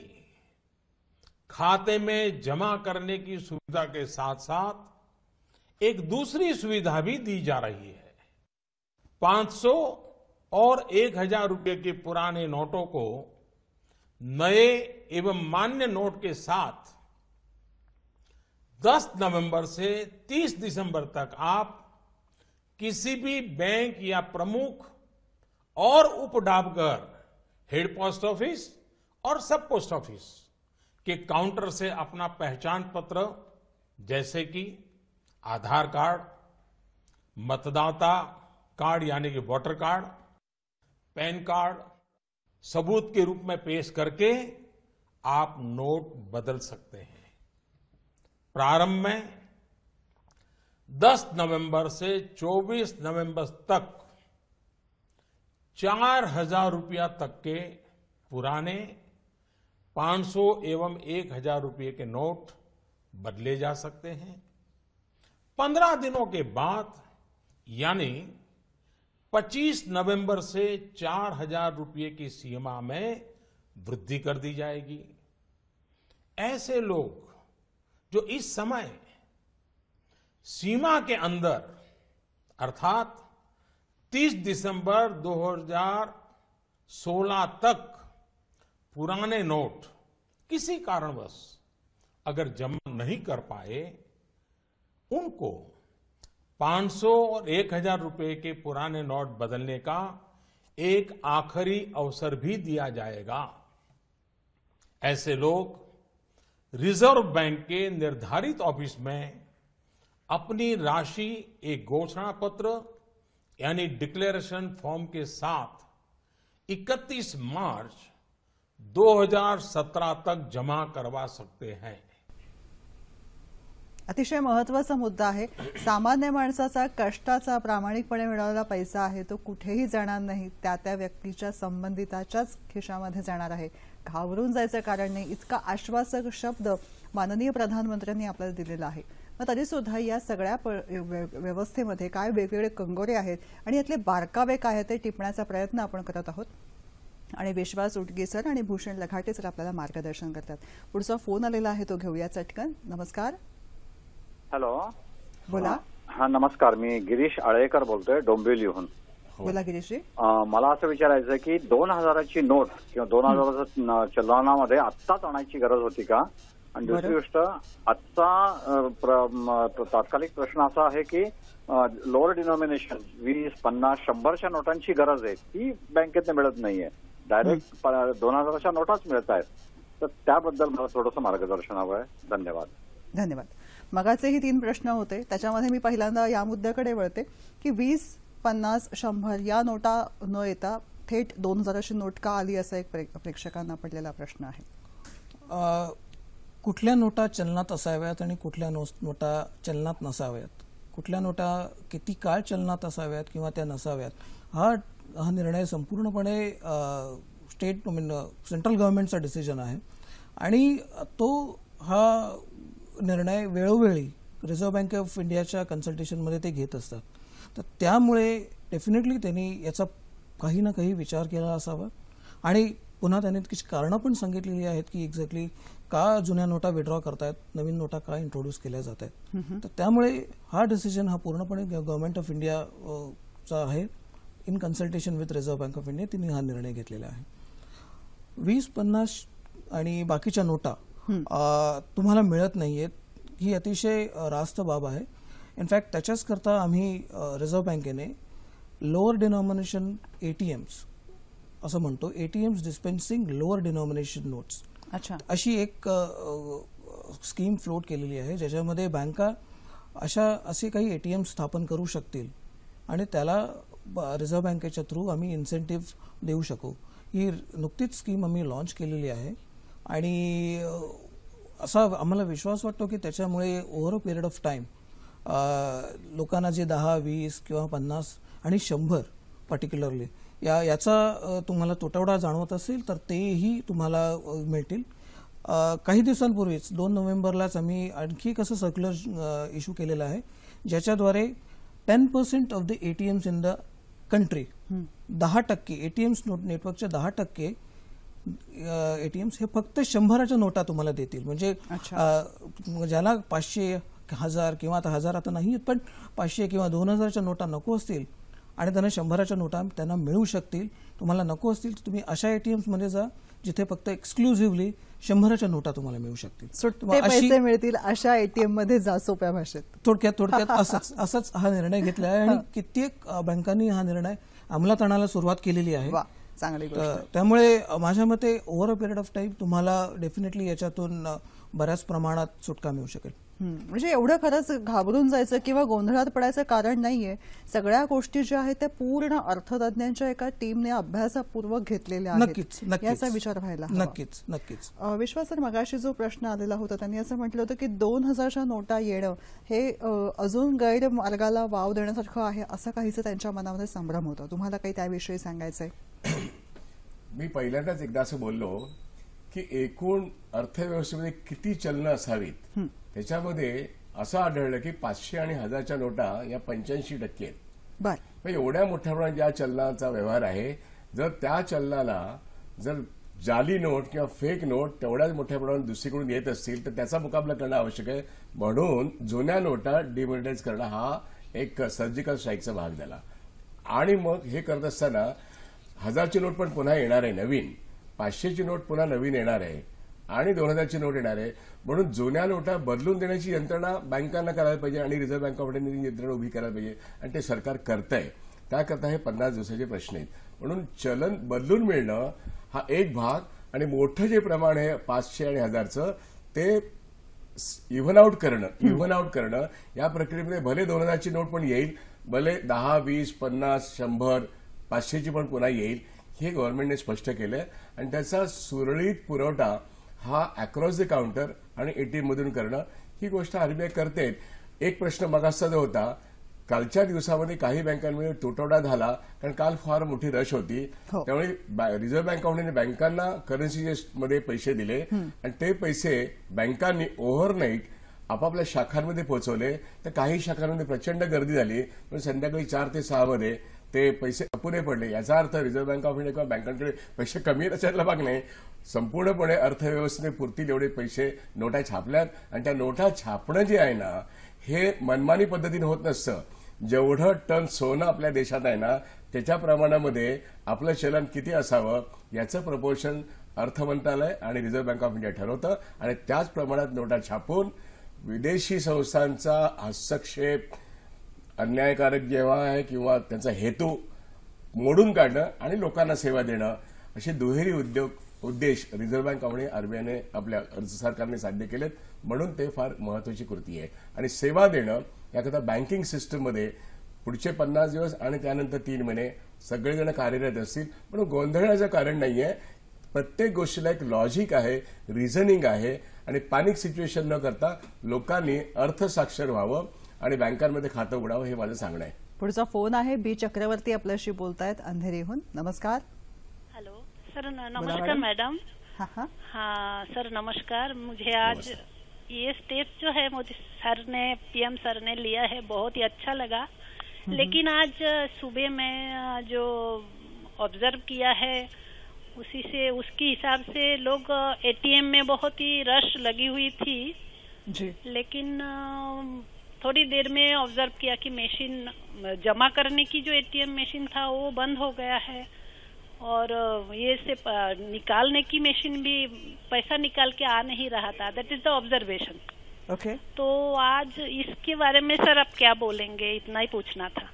S2: खाते में जमा करने की सुविधा के साथ साथ एक दूसरी सुविधा भी दी जा रही है 500 और एक हजार रुपये के पुराने नोटों को नए एवं मान्य नोट के साथ 10 नवंबर से 30 दिसंबर तक आप किसी भी बैंक या प्रमुख और उप डाकघर हेड पोस्ट ऑफिस और सब पोस्ट ऑफिस के काउंटर से अपना पहचान पत्र जैसे कि आधार कार्ड मतदाता कार्ड यानी कि वोटर कार्ड पैन कार्ड सबूत के रूप में पेश करके आप नोट बदल सकते हैं प्रारंभ में 10 नवंबर से 24 नवंबर तक चार हजार रुपया तक के पुराने 500 एवं एक हजार रुपये के नोट बदले जा सकते हैं पंद्रह दिनों के बाद यानी 25 नवंबर से चार हजार रूपये की सीमा में वृद्धि कर दी जाएगी ऐसे लोग जो इस समय सीमा के अंदर अर्थात 30 दिसंबर 2016 तक पुराने नोट किसी कारणवश अगर जमा नहीं कर पाए उनको 500 और 1000 रुपए के पुराने नोट बदलने का एक आखिरी अवसर भी दिया जाएगा ऐसे लोग रिजर्व बैंक के निर्धारित ऑफिस में अपनी राशि एक घोषणा पत्र यानी डिक्लेरेशन फॉर्म के साथ 31 मार्च 2017 तक जमा करवा सकते हैं
S1: अतिशय महत्वाचा मुद्दा आहे सामान्य माणसाचा कष्टाचा प्रामाणिकपणे मिळवलेला पैसा आहे तो कुठेही जाणार नाही त्या त्या व्यक्तीच्या संबंधिताच्याच खिशामध्ये जाणार आहे घाबरून जायचं कारण नाही इतका आश्वासक शब्द माननीय प्रधानमंत्र्यांनी आपल्याला दिलेला आहे मग तरी सुद्धा या सगळ्या व्यवस्थेमध्ये काय वेगवेगळे कंगोरे आहेत आणि यातले बारकावे काय आहेत ते टिपण्याचा प्रयत्न आपण करत आहोत आणि विश्वास उटगे सर आणि भूषण लघाटे सर आपल्याला मार्गदर्शन करतात पुढचा फोन आलेला आहे तो घेऊया चटकन नमस्कार हॅलो बोला
S5: हा नमस्कार मी गिरीश आळेकर बोलतोय डोंबिवलीहून हो. बोला गिरीशजी मला असं विचारायचं की दोन हजाराची नोट किंवा दोन हजाराच्या चलनामध्ये आत्ताच आणायची गरज होती का आणि दुसरी गोष्ट आजचा तात्कालिक प्रश्न असा आहे की लोअर डिनॉमिनेशन वीस पन्नास शंभरच्या नोटांची गरज आहे ती बँकेत मिळत नाहीये डायरेक्ट दोन हजाराच्या नोटाच मिळत आहेत तर त्याबद्दल मला थोडंसं मार्गदर्शन हवं आहे धन्यवाद
S1: धन्यवाद मगाचेही तीन प्रश्न होते त्याच्यामध्ये मी पहिल्यांदा या मुद्द्याकडे वळते की वीस पन्नास शंभर या नोटा न येता थेट दोन हजाराची नोट का आली असा एक प्रेक्षकांना पडलेला प्रश्न
S3: आहे कुठल्या नोटा चलनात असाव्यात आणि कुठल्या नोटा चलनात नसाव्यात कुठल्या नोटा किती काळ चलनात असाव्यात किंवा त्या नसाव्यात हा हा निर्णय संपूर्णपणे स्टेट सेंट्रल गव्हर्नमेंटचा डिसिजन आहे आणि तो हा निर्णय वेळोवेळी रिझर्व्ह बँक ऑफ इंडियाच्या कन्सल्टेशनमध्ये ते घेत असतात तर त्यामुळे डेफिनेटली त्यांनी याचा काही ना काही विचार केला असावा आणि पुन्हा त्यांनी किती कारणं पण सांगितलेली आहेत की एक्झॅक्टली का जुन्या नोटा विड्रॉ करतायत नवीन नोटा का इंट्रोड्यूस केल्या जात आहेत तर त्यामुळे हा डिसिजन हा पूर्णपणे गव्हर्नमेंट ऑफ इंडिया चा आहे in consultation with reserve bank of India तिने हा निर्णय घेतलेला आहे वीस पन्नास आणि बाकीच्या नोटा तुम्हाला मिळत नाही आहेत ही अतिशय रास्त बाब आहे इनफॅक्ट करता आम्ही रिझर्व्ह बँकेने lower denomination A T Ms असं म्हणतो A T Ms dispensing lower denomination notes अच्छा अशी एक स्कीम फ्लोट केलेली आहे ज्याच्यामध्ये बँका अशा असे काही ए टी स्थापन करू शकतील आणि त्याला रिझर्व्ह बँकेच्या थ्रू आम्ही इन्सेंटिव्ह देऊ शकू ही नुकतीच स्कीम आम्ही लॉन्च केलेली आहे आणि असा आम्हाला विश्वास वाटतो की त्याच्यामुळे over a period of time लोकांना जे दहा वीस किंवा पन्नास आणि शंभर पर्टिक्युलरली या याचा तुम्हाला तुटवडा जाणवत असेल तर तेही तुम्हाला मिळतील काही दिवसांपूर्वीच दोन नोव्हेंबरलाच आम्ही आणखी एक असं सर्क्युलर इश्यू केलेलं आहे ज्याच्याद्वारे ten percent of the ATMs in the country दहा टक्के एटीएम्स नेटवर्कच्या दहा टक्के एटीएम्स हे फक्त शंभराच्या नोटा तुम्हाला देतील म्हणजे ज्याला पाचशे हजार किंवा आता हजार आता नाही पण पाचशे किंवा दोन हजारच्या नोटा नको असतील आणि त्यांना शंभराच्या नोटा त्यांना मिळू शकतील तुम्हाला नको असतील तर तुम्ही अशा मध्ये जा जिथे फक्त एक्सक्लुझिव्हली शंभराच्या नोटा तुम्हाला मिळू शकतील पैसे
S1: मिळतील अशा एटीएम मध्ये जा सोप्या भाषेत
S3: थोडक्यात थोडक्यात असंच असाच हा निर्णय घेतला आहे आणि कित्येक बँकांनी हा निर्णय अंमलात आणायला सुरुवात केलेली आहे
S1: चांगली गोष्ट
S3: त्यामुळे माझ्या मते over a period of time तुम्हाला डेफिनेटली याच्यातून बऱ्याच प्रमाणात सुटका मिळू शकेल
S1: म्हणजे एवढं खरंच घाबरून जायचं किंवा गोंधळात पडायचं कारण नाहीये सगळ्या गोष्टी ज्या आहेत त्या पूर्ण अर्थतज्ञांच्या एका टीमने अभ्यासापूर्वक घेतलेल्या आहेत याचा विचार व्हायला नक्कीच नक्कीच विश्वास सर मगाशी जो प्रश्न आलेला होता त्यांनी असं म्हटलं होतं की दोन हजारच्या नोटा येणं हे अजून गैरमार्गाला वाव देण्यासारखं आहे असं काहीच त्यांच्या मनामध्ये संभ्रम होता तुम्हाला काही त्याविषयी सांगायचंय
S4: मी पहिल्यांदाच एकदा असं बोललो की एकूण अर्थव्यवस्थेमध्ये किती चलनं असावीत त्याच्यामध्ये असं आढळलं की पाचशे आणि हजारच्या नोटा या पंच्याऐंशी टक्के आहेत एवढ्या मोठ्या प्रमाणात ज्या चलनाचा व्यवहार आहे जर त्या चलनाला जर जाली नोट किंवा फेक नोट तेवढ्याच मोठ्या प्रमाणात दुसरीकडून येत असतील तर त्याचा मुकाबला करणं आवश्यक आहे म्हणून जुन्या नोटा डिमोनिटाईज करणं हा एक सर्जिकल स्ट्राईकचा भाग झाला आणि मग हे करत असताना हजारची नोट पण पुन्हा येणार आहे नवीन पाचशेची नोट पुन्हा नवीन येणार आहे आणि दोन हजारची नोट येणार आहे म्हणून जुन्या नोटा बदलून देण्याची यंत्रणा बँकांना करायला पाहिजे आणि रिझर्व्ह बँक ऑफ इंडियाने यंत्रणा उभी करायला पाहिजे आणि ते सरकार करतंय त्याकरता हे पन्नास दिवसाचे प्रश्न आहेत म्हणून चलन बदलून मिळणं हा एक भाग आणि मोठं जे प्रमाण आहे पाचशे आणि हजारचं ते इव्हन आउट करणं इव्हन आउट करणं या प्रक्रियेमध्ये भले दोन हजारची नोट पण येईल भले दहा वीस पन्नास शंभर पाचशेची पण पुन्हा येईल हे गव्हर्नमेंटने स्पष्ट केलं आणि त्याचा सुरळीत पुरवठा हा अक्रॉस द काउंटर आणि एटीएम मधून करणं ही गोष्ट आरबीआय करते एक प्रश्न मगासचा जो होता कालच्या दिवसामध्ये काही बँकांमध्ये तुटवडा झाला कारण काल फार मोठी रश होती हो. त्यामुळे रिझर्व्ह बँक ऑफ बँकांना करन्सी मध्ये पैसे दिले आणि ते पैसे बँकांनी ओव्हरनाईट आपापल्या शाखांमध्ये पोहोचवले तर काही शाखांमध्ये प्रचंड गर्दी झाली पण म्हणजे संध्याकाळी चार ते सहा मध्ये ते पैसे अपुरे पडले याचा अर्थ रिझर्व्ह बँक ऑफ इंडिया किंवा बँकांकडे पैसे कमी असायला भाग नाही संपूर्णपणे अर्थव्यवस्थेने पुरतील एवढे पैसे नोटा छापल्यात आणि त्या नोटा छापणं जे आहे ना हे मनमानी पद्धतीने होत नसतं जेवढं टन सोनं आपल्या देशात आहे ना त्याच्या प्रमाणामध्ये आपलं चलन किती असावं याचं प्रपोर्शन अर्थ मंत्रालय आणि रिझर्व्ह बँक ऑफ इंडिया ठरवतं आणि त्याच प्रमाणात नोटा छापून विदेशी संस्थांचा हस्तक्षेप अन्यायकारक जेव्हा आहे किंवा त्यांचा हेतू मोडून काढणं आणि लोकांना सेवा देणं असे दुहेरी उद्योग उद्देश रिझर्व्ह बँक आणि आरबीआयने आपल्या अर्ज सरकारने साध्य केलेत म्हणून ते फार महत्वाची कृती आहे आणि सेवा देणं याकरता बँकिंग सिस्टममध्ये पुढचे पन्नास दिवस आणि त्यानंतर तीन महिने सगळेजण कार्यरत असतील पण गोंधळाचं कारण नाही आहे प्रत्येक गोष्टीला एक लॉजिक आहे रिझनिंग आहे आणि पॅनिक सिच्युएशन न करता लोकांनी अर्थसाक्षर व्हावं आणि बँकांमध्ये खातं उघडावं हे माझं सांगणं आहे
S1: पुढचा फोन आहे बी चक्रवर्ती आपल्याशी बोलतायत अंधेरीहून नमस्कार हॅलो सर नमस्कार मैडम हाँ हाँ सर नमस्कार मुझे आज ये स्टेप जो है मोदी सर ने पीएम सर ने लिया है बहुत ही अच्छा लगा हम्म, हम्म. लेकिन आज सुबह में जो ऑब्जर्व किया है उसी से उसके हिसाब से लोग एटीएम में बहुत ही रश लगी हुई थी जी लेकिन थोड़ी देर में ऑब्जर्व किया कि मशीन जमा करने की जो एटीएम मशीन था वो बंद हो गया है और ये से निकालने की मशीन भी पैसा निकाल के आ नहीं रहा था that is the observation okay तो आज इसके बारे में सर आप क्या बोलेंगे इतना ही पूछना था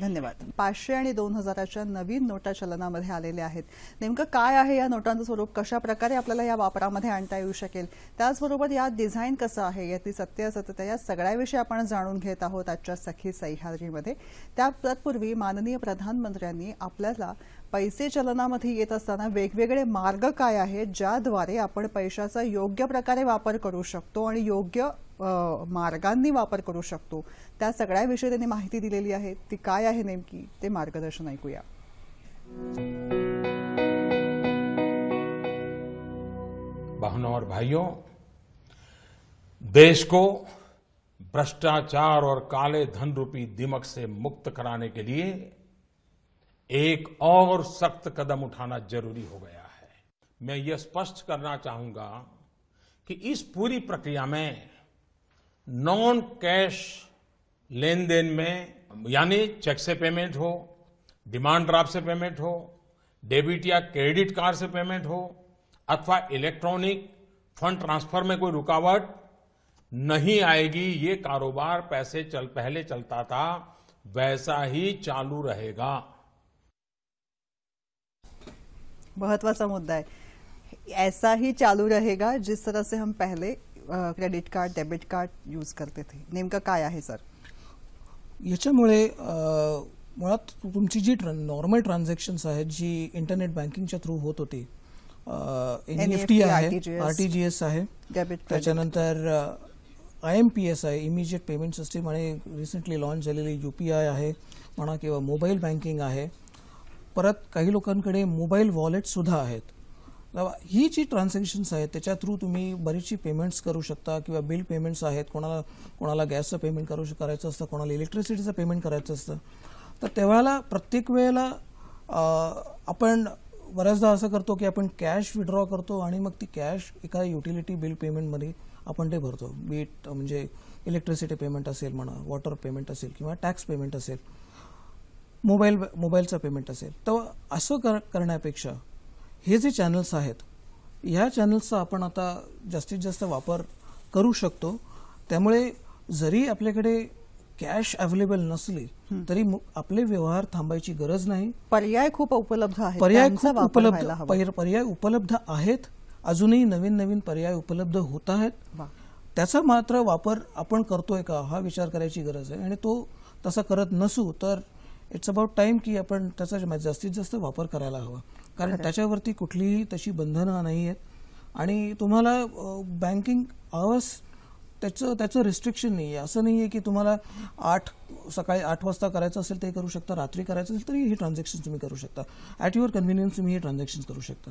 S1: धन्यवाद पाचशे आणि दोन हजाराच्या नवीन नोटा चलनामध्ये आलेल्या आहेत नेमकं काय आहे या नोटांचं स्वरूप कशा प्रकारे आपल्याला या वापरामध्ये आणता येऊ शकेल त्याचबरोबर या डिझाईन कसं आहे याची सत्य सत्य या सगळ्याविषयी आपण जाणून घेत आहोत आजच्या सखी सह्याद्रीमध्ये त्या तत्पूर्वी माननीय प्रधानमंत्र्यांनी आपल्याला पैसे चलनामध्ये येत असताना वेगवेगळे मार्ग काय आहेत ज्याद्वारे आपण पैशाचा योग्य प्रकारे वापर करू शकतो आणि योग्य मार्गांनी वापर करू शकतो सगड़ा विषय त्यांनी दिल्ली है ती का है नेमकी मार्गदर्शन ऐकूया
S2: बहनों और भाइयों देश को भ्रष्टाचार और काले धन रूपी दिमक से मुक्त कराने के लिए एक और सख्त कदम उठाना जरूरी हो गया है मैं यह स्पष्ट करना चाहूंगा कि इस पूरी प्रक्रिया में नॉन कैश लेन देन में यानी चेक से पेमेंट हो डिमांड ड्राफ्ट से पेमेंट हो डेबिट या क्रेडिट कार्ड से पेमेंट हो अथवा इलेक्ट्रॉनिक फंड ट्रांसफर में कोई रुकावट नहीं आएगी ये कारोबार पैसे चल पहले चलता था वैसा ही चालू रहेगा
S1: महत्वाचा मुद्दा है ऐसा ही चालू रहेगा जिस तरह से हम पहले credit card debit card use करते थे नेमका काया है सर याच्यामुळे मुळात
S3: तुमची जी नॉर्मल ट्रान्झॅक्शन्स आहेत जी इंटरनेट बँकिंगच्या थ्रू होत होती एन एफ टी आहे आर टी जी एस आहे त्याच्यानंतर आय एम पी एस आहे इमिजिएट पेमेंट सिस्टीम आणि रिसेंटली लॉन्च झालेली यू पी आय आहे म्हणा किंवा मोबाईल बँकिंग आहे परत काही लोकांकडे मोबाईल वॉलेट सुद्धा आहेत ही जी ट्रान्झॅक्शन्स आहेत त्याच्या थ्रू तुम्ही बरीचशी पेमेंट्स करू शकता किंवा बिल पेमेंट्स आहेत कोणाला कोणाला गॅसचं पेमेंट करू करायचं असतं कोणाला इलेक्ट्रिसिटीचं पेमेंट करायचं असतं तर तेव्हाला प्रत्येक वेळेला आपण बऱ्याचदा असं करतो की आपण कॅश विड्रॉ करतो आणि मग ती कॅश एका युटिलिटी बिल पेमेंटमध्ये आपण ते भरतो बीट म्हणजे इलेक्ट्रिसिटी पेमेंट असेल म्हणा वॉटर पेमेंट असेल किंवा टॅक्स पेमेंट असेल मोबाईल मोबाईलचं पेमेंट असेल तर असं कर करण्यापेक्षा हे जे चॅनल्स आहेत ह्या चॅनल्सचा आपण आता जास्तीत जास्त वापर करू शकतो त्यामुळे जरी आपल्याकडे कॅश अवेलेबल नसली तरी आपले व्यवहार थांबायची गरज नाही
S1: पर्याय खूप उपलब्ध आहे पर्याय खूप उपलब्ध
S3: पर्याय उपलब्ध आहेत अजूनही नवीन नवीन पर्याय उपलब्ध होत आहेत त्याचा मात्र वापर आपण करतोय का हा विचार करायची गरज आहे आणि तो तसा करत नसू तर इट्स अबाउट टाइम की आपण त्याचा जास्तीत जास्त वापर करायला हवा कारण त्याच्यावरती कुठलीही तशी बंधनं नाही आहेत आणि तुम्हाला बँकिंग आवर्स त्याचं त्याचं रिस्ट्रिक्शन नाही आहे असं नाही आहे की तुम्हाला आठ सकाळी आठ वाजता करायचं असेल ते करू शकता रात्री करायचं असेल तरी हे ट्रान्झॅक्शन तुम्ही करू शकता ॲट युअर कन्व्हिनियन्स तुम्ही हे ट्रान्झॅक्शन करू शकता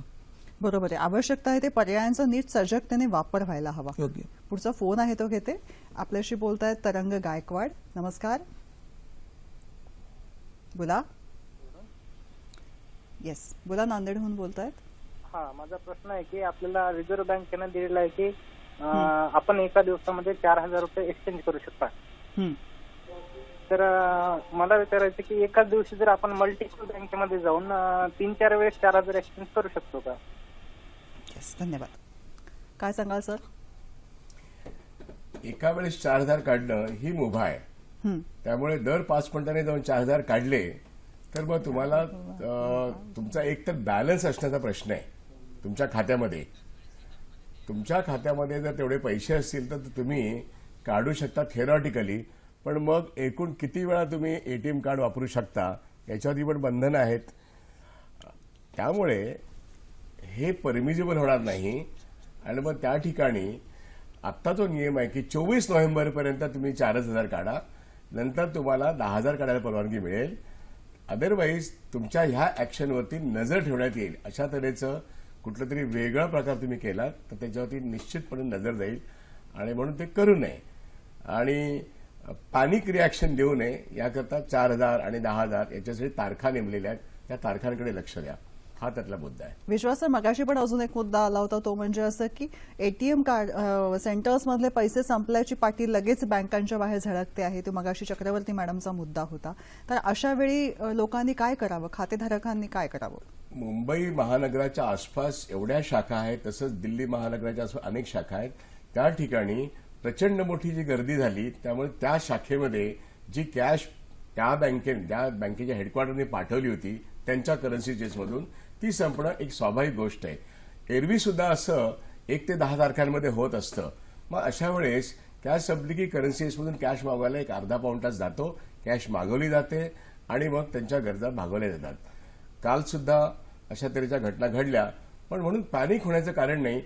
S1: बरोबर आहे आवश्यकता आहे ते पर्यायांचा नीट सजगतेने वापर व्हायला हवा योग्य पुढचा फोन आहे तो घेते आपल्याशी बोलतायत तरंग गायकवाड नमस्कार बोला येस बोला नांदेडहून आहेत
S5: हा माझा प्रश्न आहे की आपल्याला रिझर्व्ह बँकेनं दिलेला आहे की आपण एका दिवसामध्ये चार हजार रुपये एक्सचेंज करू शकता तर मला विचारायचं की एकाच दिवशी जर आपण मल्टिपल बँकेमध्ये जाऊन तीन चार वेळेस चार हजार एक्सचेंज करू शकतो का
S4: धन्यवाद
S1: काय सांगाल सर
S4: एका वेळेस चार हजार काढणं ही मुभा आहे त्यामुळे दर पाच मिनिटांनी जाऊन चार हजार काढले तर मग तुम्हाला तुमचा एक तर बॅलन्स असण्याचा प्रश्न आहे तुमच्या खात्यामध्ये तुमच्या खात्यामध्ये जर तेवढे पैसे असतील तर तुम्ही काढू शकता थेरॉटिकली पण मग एकूण किती वेळा तुम्ही ए कार्ड वापरू शकता याच्यावरती पण बंधनं आहेत त्यामुळे हे परमिजिबल होणार नाही आणि मग त्या ठिकाणी आत्ता जो नियम आहे की चोवीस नोव्हेंबरपर्यंत तुम्ही चारच हजार काढा नंतर तुम्हाला दहा हजार काढायला परवानगी मिळेल अदरवाईज तुमच्या ह्या ऍक्शनवरती नजर ठेवण्यात येईल अशा तऱ्हेचं कुठलं तरी वेगळा प्रकार तुम्ही केलात तर त्याच्यावरती निश्चितपणे नजर जाईल आणि म्हणून ते करू नये आणि पॅनिक रिॲक्शन देऊ नये याकरता चार हजार आणि दहा हजार याच्यासाठी तारखा नेमलेल्या आहेत त्या तारखांकडे लक्ष द्या हा त्यातला मुद्दा आहे
S1: विश्वास सर मगाशी पण अजून एक मुद्दा आला होता तो म्हणजे असं की एटीएम कार्ड सेंटर्समधले पैसे संपल्याची पाठी लगेच बँकांच्या बाहेर झळकते आहे तो मगाशी चक्रवर्ती मॅडमचा मुद्दा होता तर अशा वेळी लोकांनी काय करावं खातेधारकांनी काय करावं
S4: मुंबई महानगराच्या आसपास एवढ्या शाखा आहेत तसंच दिल्ली महानगराच्या आसपास अनेक शाखा आहेत त्या ठिकाणी प्रचंड मोठी जी गर्दी झाली त्यामुळे त्या शाखेमध्ये जी कॅश त्या बँकेने त्या बँकेच्या हेडक्वार्टरने पाठवली होती त्यांच्या करन्सी चेसमधून ती संपणं एक स्वाभाविक गोष्ट आहे एरवी सुद्धा असं एक ते दहा तारखांमध्ये होत असतं मग अशा वेळेस कॅश सब्लिकी की करन्सीजमधून कॅश मागवायला एक अर्धा पाऊण तास जातो कॅश मागवली जाते आणि मग त्यांच्या गरजा भागवल्या जातात सुद्धा अशा तऱ्हेच्या घटना घडल्या पण म्हणून पॅनिक होण्याचं कारण नाही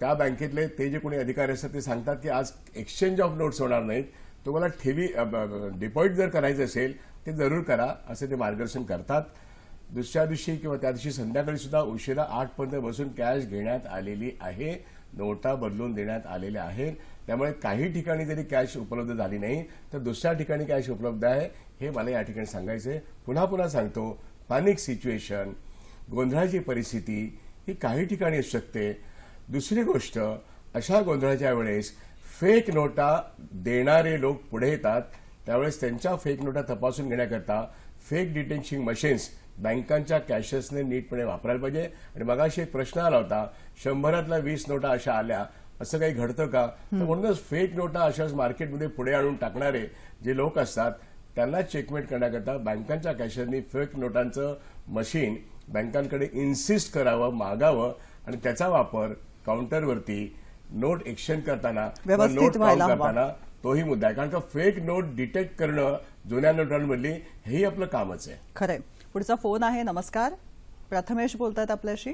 S4: त्या बँकेतले ते जे कोणी अधिकारी असतात ते सांगतात की आज एक्सचेंज ऑफ नोट्स होणार नाहीत तुम्हाला ठेवी डिपॉझिट जर करायचं असेल ते जरूर करा असे ते मार्गदर्शन करतात दुसऱ्या दिवशी किंवा त्या दिवशी संध्याकाळी सुद्धा उशिरा आठपर्यंत बसून कॅश घेण्यात आलेली आहे नोटा बदलून देण्यात आलेल्या आहेत त्यामुळे काही ठिकाणी जरी कॅश उपलब्ध झाली नाही तर दुसऱ्या ठिकाणी कॅश उपलब्ध आहे हे मला या ठिकाणी सांगायचं आहे पुन्हा पुन्हा सांगतो पॅनिक सिच्युएशन गोंधळाची परिस्थिती ही काही ठिकाणी असू शकते दुसरी गोष्ट अशा गोंधळाच्या वेळेस फेक नोटा देणारे लोक पुढे येतात त्यावेळेस त्यांच्या फेक नोटा तपासून घेण्याकरता फेक डिटेन्शिंग मशीन्स बँकांच्या कॅशेसने नीटपणे वापरायला पाहिजे आणि मगाशी एक प्रश्न आला होता शंभरातल्या वीस नोटा अशा आल्या असं काही घडतं का तर म्हणूनच फेक नोटा अशाच मार्केटमध्ये पुढे आणून टाकणारे जे लोक असतात त्यांना चेकमेट करण्याकरता बँकांच्या कॅशेसनी फेक नोटांचं मशीन बँकांकडे इन्सिस्ट करावं मागावं आणि त्याचा वापर काउंटरवरती नोट एक्सचेंज करताना नोट करताना तोही मुद्दा आहे कारण का फेक नोट डिटेक्ट करणं जुन्या नोटांमधली हेही आपलं कामच आहे
S1: खरं पुढचा फोन आहे नमस्कार प्रथमेश बोलतात आपल्याशी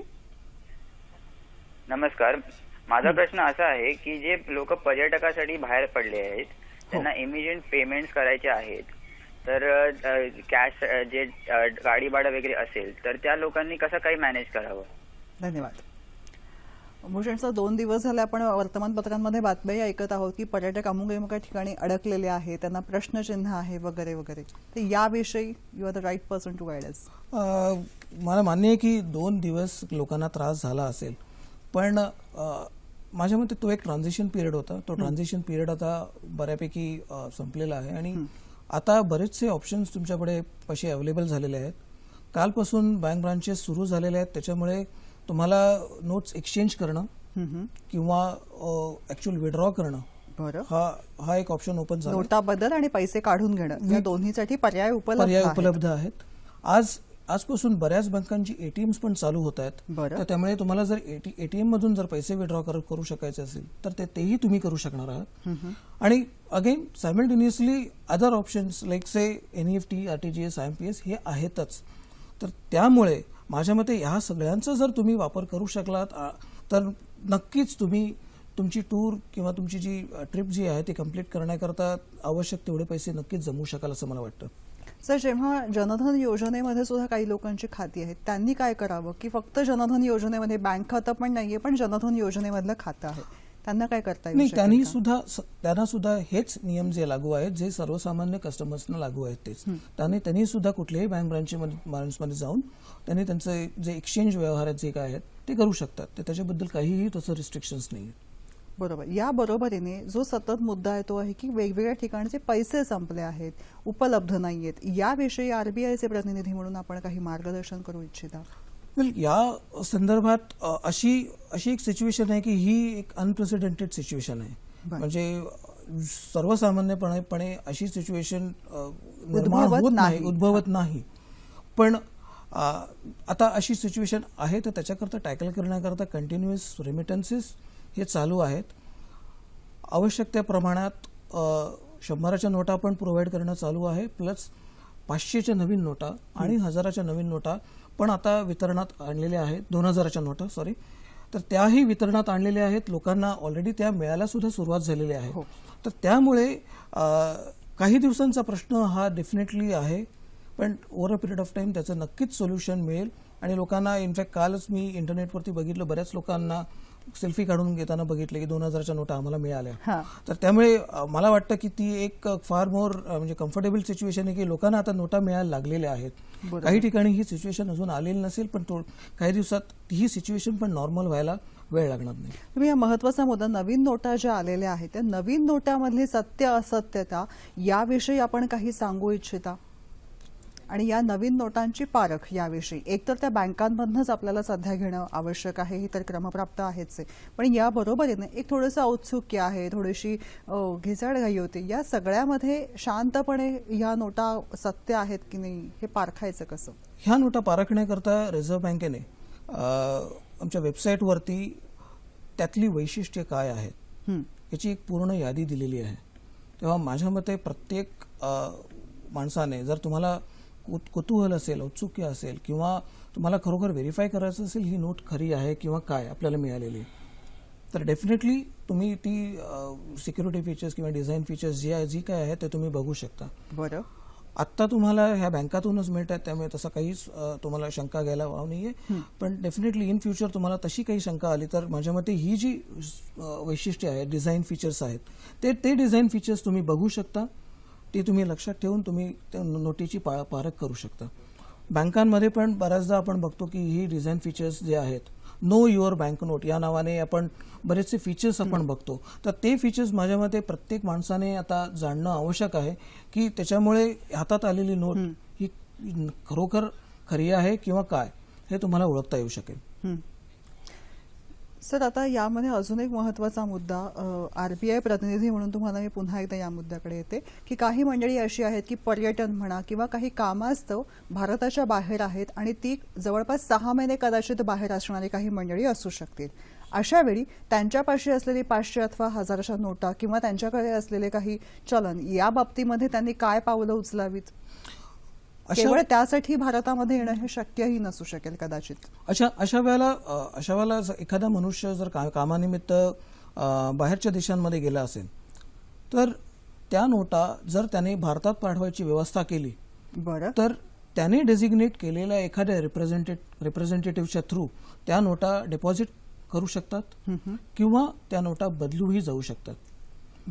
S1: नमस्कार माझा प्रश्न असा आहे की जे लोक पर्यटकासाठी बाहेर पडले आहेत हो. त्यांना इमिजिएट पेमेंट करायचे आहेत तर कॅश जे गाडी भाडं वगैरे असेल तर त्या लोकांनी कसं काही मॅनेज करावं धन्यवाद भूषण सर दोन दिवस झाले आपण वर्तमानपत्रांमध्ये बातम्याही ऐकत आहोत की पर्यटक अमुक ठिकाणी अडकलेले आहे त्यांना प्रश्नचिन्ह आहे वगैरे वगैरे तर याविषयी you are the right person to us
S3: मला मान्य आहे की दोन दिवस लोकांना त्रास झाला असेल पण माझ्या मते तो एक ट्रान्झिशन पिरियड होता तो ट्रान्झिशन पिरियड आता बऱ्यापैकी संपलेला आहे आणि आता बरेचसे ऑप्शन्स तुमच्याकडे असे अवेलेबल झालेले आहेत कालपासून बँक ब्रांचेस सुरू झालेले आहेत त्याच्यामुळे तुम्हाला नोट्स एक्सचेंज
S1: करणं
S3: किंवा ऍक्च्युअल विड्रॉ करणं हा हा एक ऑप्शन ओपन झाला नोटा
S1: बदल आणि पैसे काढून घेणं या दोन्हीसाठी पर्याय उपलब्ध उपलब्ध
S3: आहेत आज आजपासून बऱ्याच बँकांची एटीएम पण चालू होत आहेत तर त्यामुळे तुम्हाला जर एटीएम मधून जर पैसे विड्रॉ करू शकायचे असेल तर ते तेही तुम्ही करू शकणार आहात आणि again simultaneously other options like say NEFT RTGS IMPS हे आहेतच तर त्यामुळे माझ्या मते ह्या सगळ्यांचा जर तुम्ही वापर करू शकलात तर नक्कीच तुम्ही तुमची टूर किंवा तुमची जी ट्रिप जी आहे ती कम्प्लीट करण्याकरता आवश्यक तेवढे पैसे नक्कीच जमू शकाल असं मला वाटतं
S1: सर जेव्हा जनधन योजनेमध्ये सुद्धा काही लोकांची खाती आहेत त्यांनी काय करावं की फक्त जनधन योजनेमध्ये बँक खातं पण नाहीये पण जनधन योजनेमधलं खातं आहे त्यांना काय करता येईल त्यांनी
S3: सुद्धा त्यांना सुद्धा हेच नियम जे लागू आहेत जे सर्वसामान्य कस्टमर्सना लागू आहेत तेच त्यांनी त्यांनी सुद्धा कुठल्याही बँक ब्रांचमध्ये ब्रांचमध्ये जाऊन त्यांनी त्यांचे जे एक्सचेंज व्यवहार जे काय आहेत ते करू शकतात ते त्याच्याबद्दल काहीही तसं रिस्ट्रिक्शन्स नाही
S1: बरोबर या बरोबरीने जो सतत मुद्दा आहे तो आहे की वेगवेगळ्या ठिकाणचे पैसे संपले आहेत उपलब्ध नाहीयेत आहेत याविषयी आरबीआयचे प्रतिनिधी म्हणून आपण काही मार्गदर्शन करू इच्छिता
S3: वेल या संदर्भात अशी अशी एक सिच्युएशन आहे की ही एक अनप्रेसिडेंटेड सिच्युएशन आहे म्हणजे सर्वसामान्यपणेपणे अशी सिच्युएशन निर्माण नाही उद्भवत नाही पण आता अशी सिच्युएशन आहे तर त्याच्याकरता टॅकल करण्याकरता कंटिन्युअस रेमिटन्सेस हे चालू आहेत आवश्यक त्या प्रमाणात शंभराच्या नोटा पण प्रोव्हाइड करणं चालू आहे प्लस पाचशेच्या नवीन नोटा आणि हो. हजाराच्या नवीन नोटा पण आता वितरणात आणलेल्या आहेत दोन हजाराच्या नोटा सॉरी तर त्याही वितरणात आणलेल्या आहेत लोकांना ऑलरेडी त्या मिळायला सुद्धा सुरुवात झालेली आहे हो. तर त्यामुळे काही दिवसांचा प्रश्न हा डेफिनेटली आहे पण over a period of time त्याचं नक्कीच सोल्युशन मिळेल आणि लोकांना इनफॅक्ट कालच मी इंटरनेटवरती बघितलं बऱ्याच लोकांना सेल्फी काढून घेताना बघितले की दोन हजारच्या नोटा आम्हाला मिळाल्या तर त्यामुळे मला वाटतं की ती एक फार मोर म्हणजे कम्फर्टेबल सिच्युएशन आहे की लोकांना आता नोटा मिळायला लागलेल्या आहेत काही ठिकाणी ही सिच्युएशन अजून आलेली नसेल पण काही दिवसात ही सिच्युएशन पण नॉर्मल व्हायला वेळ लागणार नाही
S1: तुम्ही या महत्वाचा मुद्दा नवीन नोटा ज्या आलेल्या आहेत त्या नवीन नोटामधली सत्य असत्यता याविषयी आपण काही सांगू इच्छिता आणि या नवीन नोटांची पारख याविषयी एकतर त्या बँकांमधनंच आपल्याला सध्या घेणं आवश्यक आहे हे तर क्रमप्राप्त आहेच आहे पण बरोबरीने एक थोडंसं औत्सुक्य आहे थोडीशी घिसाडघाई होती या सगळ्यामध्ये शांतपणे ह्या नोटा सत्य आहेत की नाही हे पारखायचं कसं
S3: ह्या नोटा पारखण्याकरता रिझर्व्ह बँकेने आमच्या वेबसाईटवरती त्यातली वैशिष्ट्य काय आहेत याची एक पूर्ण यादी दिलेली आहे तेव्हा माझ्या मते प्रत्येक माणसाने जर तुम्हाला कुतूहल असेल औत्सुक्य असेल किंवा तुम्हाला खरोखर व्हेरीफाय करायचं असेल ही नोट खरी आहे किंवा काय आपल्याला मिळालेली तर डेफिनेटली तुम्ही ती सिक्युरिटी फीचर्स किंवा डिझाईन फीचर्स जी जी काय आहे ते तुम्ही बघू शकता बरं आत्ता तुम्हाला ह्या बँकातूनच मिळत आहेत त्यामुळे तसा काहीच तुम्हाला शंका घ्यायला वाव नाही आहे पण डेफिनेटली इन फ्युचर तुम्हाला तशी काही शंका आली तर माझ्या मते ही जी वैशिष्ट्ये आहे डिझाईन फीचर्स आहेत ते ते डिझाईन फीचर्स तुम्ही बघू शकता ती तुम्ही लक्षात ठेवून तुम्ही नोटीची पा पारख करू शकता बँकांमध्ये पण बऱ्याचदा आपण बघतो की ही डिझाईन फीचर्स जे आहेत नो युअर बँक नोट या नावाने आपण बरेचसे फीचर्स आपण बघतो तर ते फीचर्स माझ्या मते प्रत्येक माणसाने आता जाणणं आवश्यक आहे की त्याच्यामुळे हातात आलेली नोट ही खरोखर खरी आहे किंवा काय हे तुम्हाला ओळखता येऊ शकेल
S1: सर आता यामध्ये अजून एक महत्त्वाचा मुद्दा आरबीआय प्रतिनिधी म्हणून तुम्हाला मी पुन्हा एकदा या मुद्द्याकडे येते की काही मंडळी अशी आहेत की पर्यटन म्हणा किंवा काही कामास्तव भारताच्या बाहेर आहेत आणि ती जवळपास सहा महिने कदाचित बाहेर असणारी काही मंडळी असू शकतील अशा वेळी त्यांच्यापाशी असलेली पाचशे अथवा हजाराच्या नोटा किंवा त्यांच्याकडे असलेले काही चलन या बाबतीमध्ये त्यांनी काय पावलं उचलावीत केवळ त्यासाठी भारतामध्ये येणं हे शक्यही नसू शकेल कदाचित
S3: अशा अशा वेळेला अशा वेळेला एखादा मनुष्य जर कामानिमित्त बाहेरच्या देशांमध्ये गेला असेल तर त्या नोटा जर त्याने भारतात पाठवायची व्यवस्था केली बरं तर त्याने डेझिग्नेट केलेल्या एखाद्या रिप्रेझेंटेट रिप्रेझेंटेटिव्हच्या थ्रू त्या नोटा डिपॉझिट करू शकतात किंवा त्या नोटा बदलूही जाऊ शकतात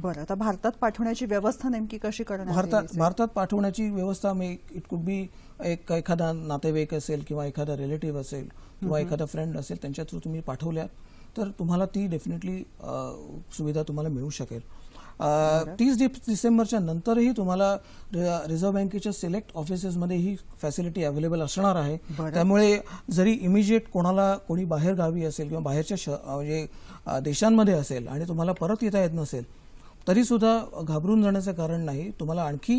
S1: बरं आता भारतात पाठवण्याची व्यवस्था नेमकी कशी करणार भारतात
S3: भारतात पाठवण्याची व्यवस्था मी इट कुड बी एक एखादा नातेवाईक असेल किंवा एखादा रिलेटिव्ह असेल किंवा एखादा फ्रेंड असेल त्यांच्या थ्रू तुम्ही पाठवल्या तर तुम्हाला ती डेफिनेटली सुविधा तुम्हाला मिळू शकेल तीस डिसेंबरच्या नंतरही तुम्हाला रिझर्व्ह बँकेच्या सिलेक्ट ऑफिसेसमध्ये ही फॅसिलिटी अवेलेबल असणार आहे त्यामुळे जरी इमिजिएट कोणाला कोणी बाहेर गावी असेल किंवा बाहेरच्या म्हणजे देशांमध्ये असेल आणि तुम्हाला परत येता येत नसेल तरी सुद्धा घाबरून जाण्याचं कारण नाही तुम्हाला आणखी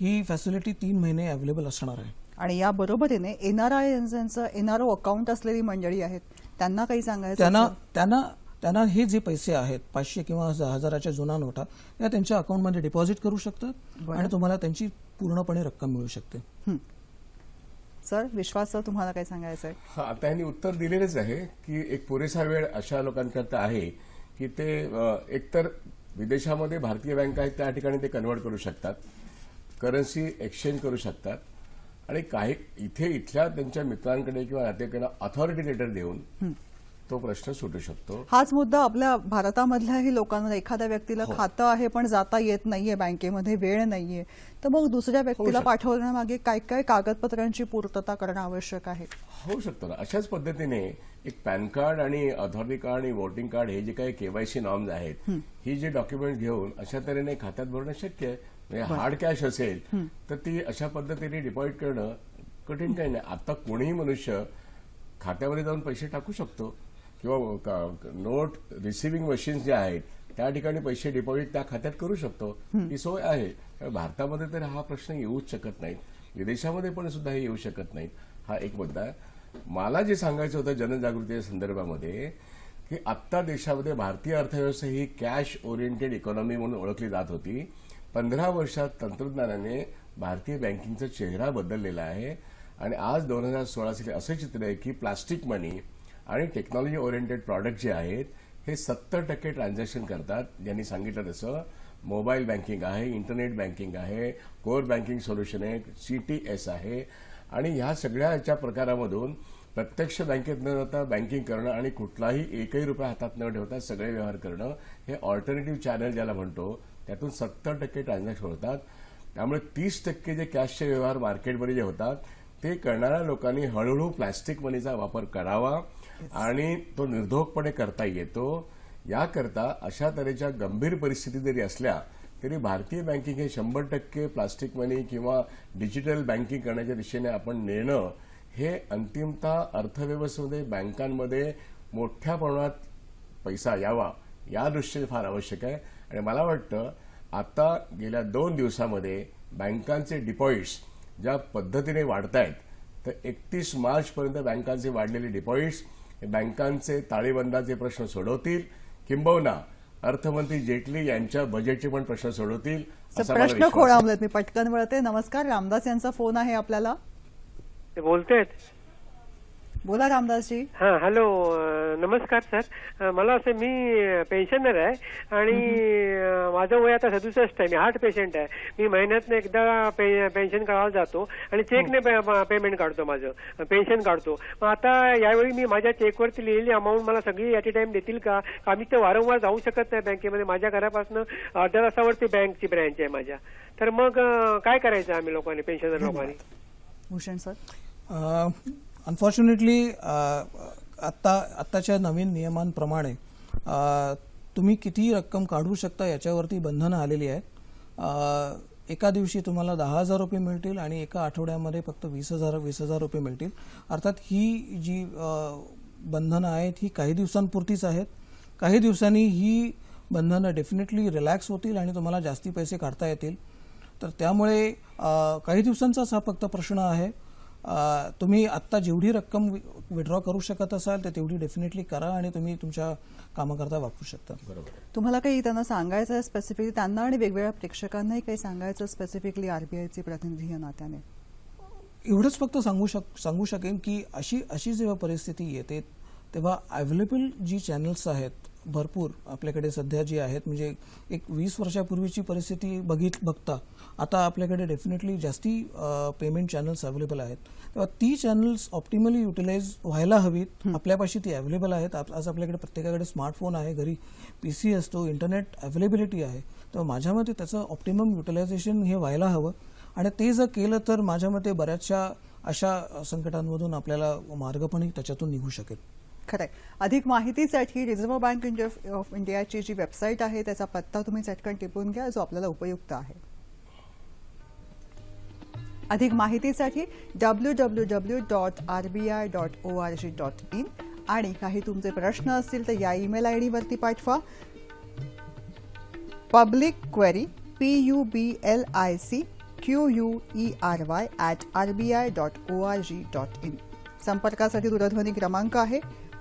S3: ही फॅसिलिटी तीन महिने अवेलेबल असणार आहे
S1: आणि या बरोबरीने एन यांचं एनआरओ अकाउंट असलेली मंडळी आहेत त्यांना काही सांगायचं त्यांना
S3: त्यांना त्यांना हे जे पैसे आहेत पाचशे किंवा हजाराच्या जुना नोटा या त्यांच्या अकाउंटमध्ये डिपॉझिट करू शकतात आणि तुम्हाला त्यांची पूर्णपणे रक्कम मिळू शकते
S4: सर विश्वास सर तुम्हाला काय सांगायचं आहे हा आता उत्तर दिलेलंच आहे की एक पुरेसा वेळ अशा लोकांकरता आहे की ते एकतर विदेशामध्ये भारतीय बँका आहेत त्या ठिकाणी ते कन्वर्ट करू शकतात करन्सी एक्सचेंज करू शकतात आणि काही इथे इथल्या त्यांच्या मित्रांकडे किंवा नातेवाईकांना अथॉरिटी लेटर देऊन तो प्रश्न सुटू शकतो
S1: हाच मुद्दा आपल्या भारतामधल्याही लोकांना एखाद्या व्यक्तीला हो. खातं आहे पण जाता येत नाहीये बँकेमध्ये वेळ नाहीये तर मग दुसऱ्या व्यक्तीला पाठवण्यामागे काय काय कागदपत्रांची पूर्तता करणं आवश्यक आहे
S4: होऊ शकतो ना अशाच पद्धतीने एक पॅन कार्ड आणि अथॉरिटी कार्ड आणि वोटिंग कार्ड हे जे काही केवायसी नॉर्म्स आहेत ही जे डॉक्युमेंट घेऊन अशा तऱ्हेने खात्यात भरणं शक्य आहे म्हणजे हार्ड कॅश असेल तर ती अशा पद्धतीने डिपॉझिट करणं कठीण काही नाही आता कोणीही मनुष्य खात्यामध्ये जाऊन पैसे टाकू शकतो किंवा नोट रिसिव्हिंग मशीन जे आहेत त्या ठिकाणी पैसे डिपॉझिट त्या खात्यात करू शकतो ही सोय आहे भारतामध्ये तर हा प्रश्न येऊच शकत नाही विदेशामध्ये पण सुद्धा हे येऊ शकत नाही हा एक मुद्दा मला जे सांगायचं होतं जनजागृतीच्या संदर्भामध्ये की आत्ता देशामध्ये भारतीय अर्थव्यवस्था ही कॅश ओरिएंटेड इकॉनॉमी म्हणून ओळखली जात होती पंधरा वर्षात तंत्रज्ञानाने भारतीय बँकिंगचा चेहरा बदललेला आहे आणि आज दोन हजार सोळा साली असं चित्र आहे की प्लास्टिक मनी आणि टेक्नॉलॉजी ओरिएंटेड प्रॉडक्ट जे आहेत हे सत्तर टक्के ट्रान्झॅक्शन करतात ज्यांनी सांगितलं तसं मोबाईल बँकिंग आहे इंटरनेट बँकिंग आहे कोर बँकिंग सोल्युशन आहे सी टी एस आहे आणि ह्या सगळ्याच्या प्रकारामधून प्रत्यक्ष बँकेत न जाता बँकिंग करणं आणि कुठलाही एकही रुपया हातात न ठेवता सगळे व्यवहार करणं हे ऑल्टरनेटिव्ह चॅनल ज्याला म्हणतो त्यातून सत्तर टक्के ट्रान्झॅक्शन होतात त्यामुळे तीस टक्के जे कॅशचे व्यवहार मार्केटमध्ये जे होतात ते करणाऱ्या लोकांनी हळूहळू प्लॅस्टिक मनीचा वापर करावा आणि तो निर्धोकपणे करता येतो याकरता अशा तऱ्हेच्या गंभीर परिस्थिती जरी असल्या तरी भारतीय बँकिंग हे शंभर टक्के प्लास्टिक मनी किंवा डिजिटल बँकिंग करण्याच्या दिशेने आपण नेणं हे अंतिमतः अर्थव्यवस्थेमध्ये बँकांमध्ये मोठ्या प्रमाणात पैसा यावा या दृष्टीने फार आवश्यक आहे आणि मला वाटतं आता गेल्या दोन दिवसामध्ये बँकांचे डिपॉझिट्स ज्या पद्धतीने वाढत आहेत तर एकतीस मार्चपर्यंत बँकांचे वाढलेले डिपॉझिट्स बँकांचे ताळेबंदाचे प्रश्न सोडवतील किंबहुना अर्थमंत्री जेटली यांच्या बजेटचे पण प्रश्न सोडवतील प्रश्न खोळावलेत
S1: मी पटकन वळते नमस्कार रामदास यांचा फोन आहे आपल्याला ते बोलतेत बोला जी हा हॅलो नमस्कार सर मला असं मी पेन्शनर आहे आणि माझं वय आता सदुसष्ट
S5: आहे मी हार्ट पेशंट आहे मी महिन्यातनं एकदा पेन्शन काढायला जातो आणि चेकने पेमेंट काढतो माझं पेन्शन काढतो मग आता यावेळी मी माझ्या चेकवरती लिहिलेली अमाऊंट मला सगळी ॲट टाइम देतील का आम्ही तर वारंवार जाऊ शकत नाही बँकेमध्ये माझ्या घरापासून अर्ध्या तासावरती बँकची ब्रँच आहे माझ्या तर मग काय करायचं आम्ही लोकांनी पेन्शनर लोकांनी
S1: भूषण सर
S3: अनफॉर्च्युनेटली uh, आत्ता आत्ताच्या नवीन नियमांप्रमाणे uh, तुम्ही किती रक्कम काढू शकता याच्यावरती बंधनं आलेली आहेत uh, एका दिवशी तुम्हाला दहा हजार रुपये मिळतील आणि एका आठवड्यामध्ये फक्त वीस हजार वीस हजार रुपये मिळतील अर्थात ही जी बंधनं आहेत ही काही दिवसांपुरतीच आहेत काही दिवसांनी ही बंधनं डेफिनेटली रिलॅक्स होतील आणि तुम्हाला जास्ती पैसे काढता येतील तर त्यामुळे काही दिवसांचाच हा फक्त प्रश्न आहे तुम्ही आत्ता जेवढी रक्कम विड्रॉ करू शकत असाल तर तेवढी डेफिनेटली करा आणि तुम्ही तुमच्या कामाकरता वापरू शकता बरोबर
S1: तुम्हाला काही त्यांना सांगायचं आहे स्पेसिफिकली त्यांना आणि वेगवेगळ्या प्रेक्षकांनाही काही सांगायचं स्पेसिफिकली आरबीआयचे प्रतिनिधी या नात्याने एवढंच फक्त
S3: सांगू शक सांगू शकेन की अशी अशी जेव्हा परिस्थिती येते तेव्हा अवेलेबल जी चॅनल्स आहेत भरपूर आपल्याकडे सध्या जी आहेत म्हणजे एक वीस वर्षापूर्वीची परिस्थिती बघित बघता आता आपल्याकडे डेफिनेटली जास्ती पेमेंट चॅनल्स अवेलेबल आहेत तेव्हा ती चॅनल्स ऑप्टिमली युटिलाइज व्हायला हवीत आपल्यापाशी ती अवेलेबल आहेत आज आपल्याकडे प्रत्येकाकडे स्मार्टफोन आहे घरी पी सी असतो इंटरनेट अवेलेबिलिटी आहे तर माझ्या मते त्याचं ऑप्टिमम युटिलायझेशन हे व्हायला हवं आणि ते जर केलं तर माझ्या मते बऱ्याचशा अशा संकटांमधून आपल्याला मार्ग पण त्याच्यातून निघू शकेल
S1: खरंय अधिक माहितीसाठी रिझर्व्ह बँक ऑफ इंडियाची जी वेबसाईट आहे त्याचा पत्ता तुम्ही चटकन टिपून घ्या जो आपल्याला उपयुक्त आहे अधिक माहितीसाठी W W W dot R B I dot O R G dot in आणि काही तुमचे प्रश्न असतील तर या ईमेल आय डीवरती पाठवा public query P U B L I C Q U E R Y at R B I dot O R G dot in संपर्कासाठी दूरध्वनी क्रमांक आहे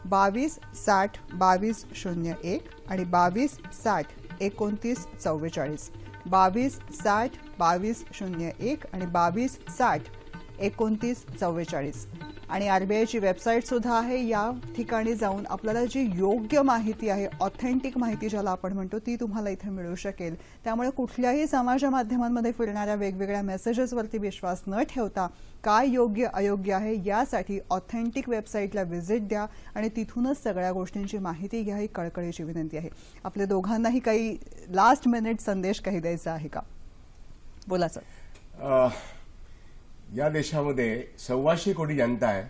S1: बावीस साठ बावीस शून्य एक आणि बावीस साठ एकोणतीस चव्वेचाळीस बावीस साठ बावीस शून्य एक आणि बावीस साठ एकोणतीस चव्वेचाळीस आणि आरबीआयची सुद्धा आहे या ठिकाणी जाऊन आपल्याला जी योग्य माहिती आहे ऑथेंटिक माहिती ज्याला आपण म्हणतो ती तुम्हाला इथे मिळू शकेल त्यामुळे कुठल्याही समाज माध्यमांमध्ये फिरणाऱ्या वेगवेगळ्या मेसेजेसवरती विश्वास न ठेवता काय योग्य अयोग्य आहे यासाठी ऑथेंटिक वेबसाईटला व्हिजिट द्या आणि तिथूनच सगळ्या गोष्टींची माहिती घ्या ही कळकळीची विनंती आहे आपल्या दोघांनाही काही लास्ट मिनिट संदेश काही द्यायचा आहे का
S4: बोला सर या देशामध्ये सव्वाशे कोटी जनता आहे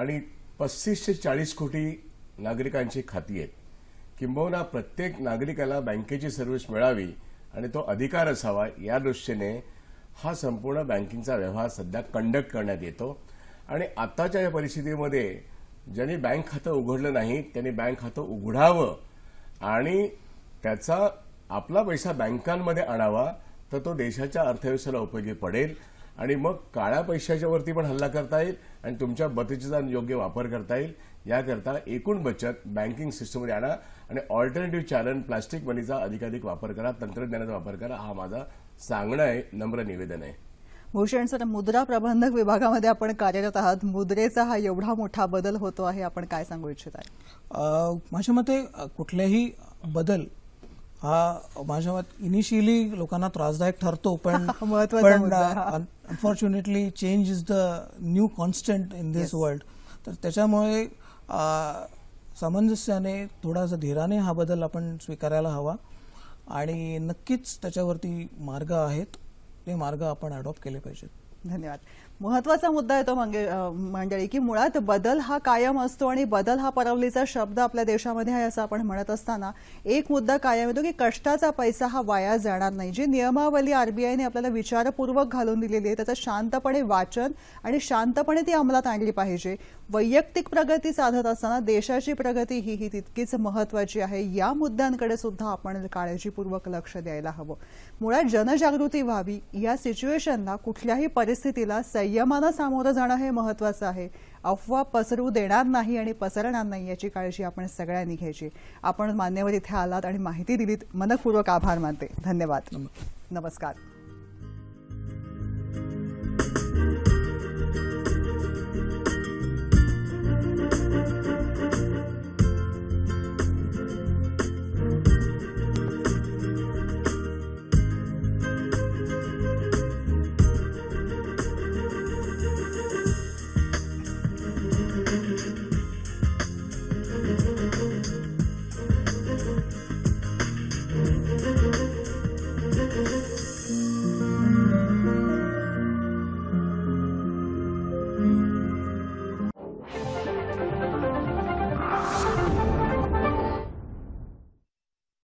S4: आणि पस्तीसशे ते चाळीस कोटी नागरिकांची खाती आहेत किंबहुना प्रत्येक नागरिकाला बँकेची सर्व्हिस मिळावी आणि तो अधिकार असावा या दृष्टीने हा संपूर्ण बँकिंगचा व्यवहार सध्या कंडक्ट करण्यात येतो आणि आताच्या या परिस्थितीमध्ये ज्यांनी बँक खातं उघडलं नाही त्यांनी बँक खातं उघडावं आणि त्याचा आपला पैसा बँकांमध्ये आणावा तर तो देशाच्या अर्थव्यवस्थेला उपयोगी पडेल आणि मग काळ्या पैशाच्या वरती पण हल्ला करता येईल आणि तुमच्या बचतीचा योग्य वापर करता येईल याकरता एकूण बचत बँकिंग सिस्टममध्ये आणा आणि ऑल्टरनेटिव्ह चॅनल प्लास्टिक मनीचा अधिकाधिक वापर करा तंत्रज्ञानाचा वापर करा हा माझा सांगणं आहे नम्र निवेदन आहे
S1: भूषण सर मुद्रा प्रबंधक विभागामध्ये आपण कार्यरत आहात मुद्रेचा हा एवढा मोठा बदल होतो आहे आपण काय सांगू इच्छित आहे
S3: माझ्या मते कुठलेही बदल हा माझ्या मत इनिशियली लोकांना त्रासदायक ठरतो पण पण unfortunately change is the new constant in this world तर त्याच्यामुळे uh, सामंजस्याने थोडासा धीराने हा बदल आपण स्वीकारायला हवा आणि नक्कीच त्याच्यावरती मार्ग आहेत ते मार्ग आपण अडॉप्ट केले पाहिजेत
S1: धन्यवाद महत्वाचा मुद्दा येतो मंडळी की मुळात बदल हा कायम असतो आणि बदल हा परवलीचा शब्द आपल्या देशामध्ये आहे असं आपण म्हणत असताना एक मुद्दा कायम येतो की कष्टाचा पैसा हा वाया जाणार नाही जी नियमावली आरबीआयने आपल्याला विचारपूर्वक घालून दिलेली आहे त्याचं शांतपणे वाचन आणि शांतपणे ती अंमलात आणली पाहिजे वैयक्तिक प्रगती साधत असताना देशाची प्रगती ही ही तितकीच महत्वाची आहे या मुद्द्यांकडे सुद्धा आपण काळजीपूर्वक लक्ष द्यायला हवं मुळात जनजागृती व्हावी या सिच्युएशनला कुठल्याही परिस्थितीला संयमानं सामोरं जाणं हे महत्वाचं आहे अफवा पसरू देणार नाही आणि पसरणार नाही याची काळजी आपण सगळ्यांनी घ्यायची आपण मान्यवर इथे आलात आणि माहिती दिलीत मनपूर्वक आभार मानते धन्यवाद नमस्कार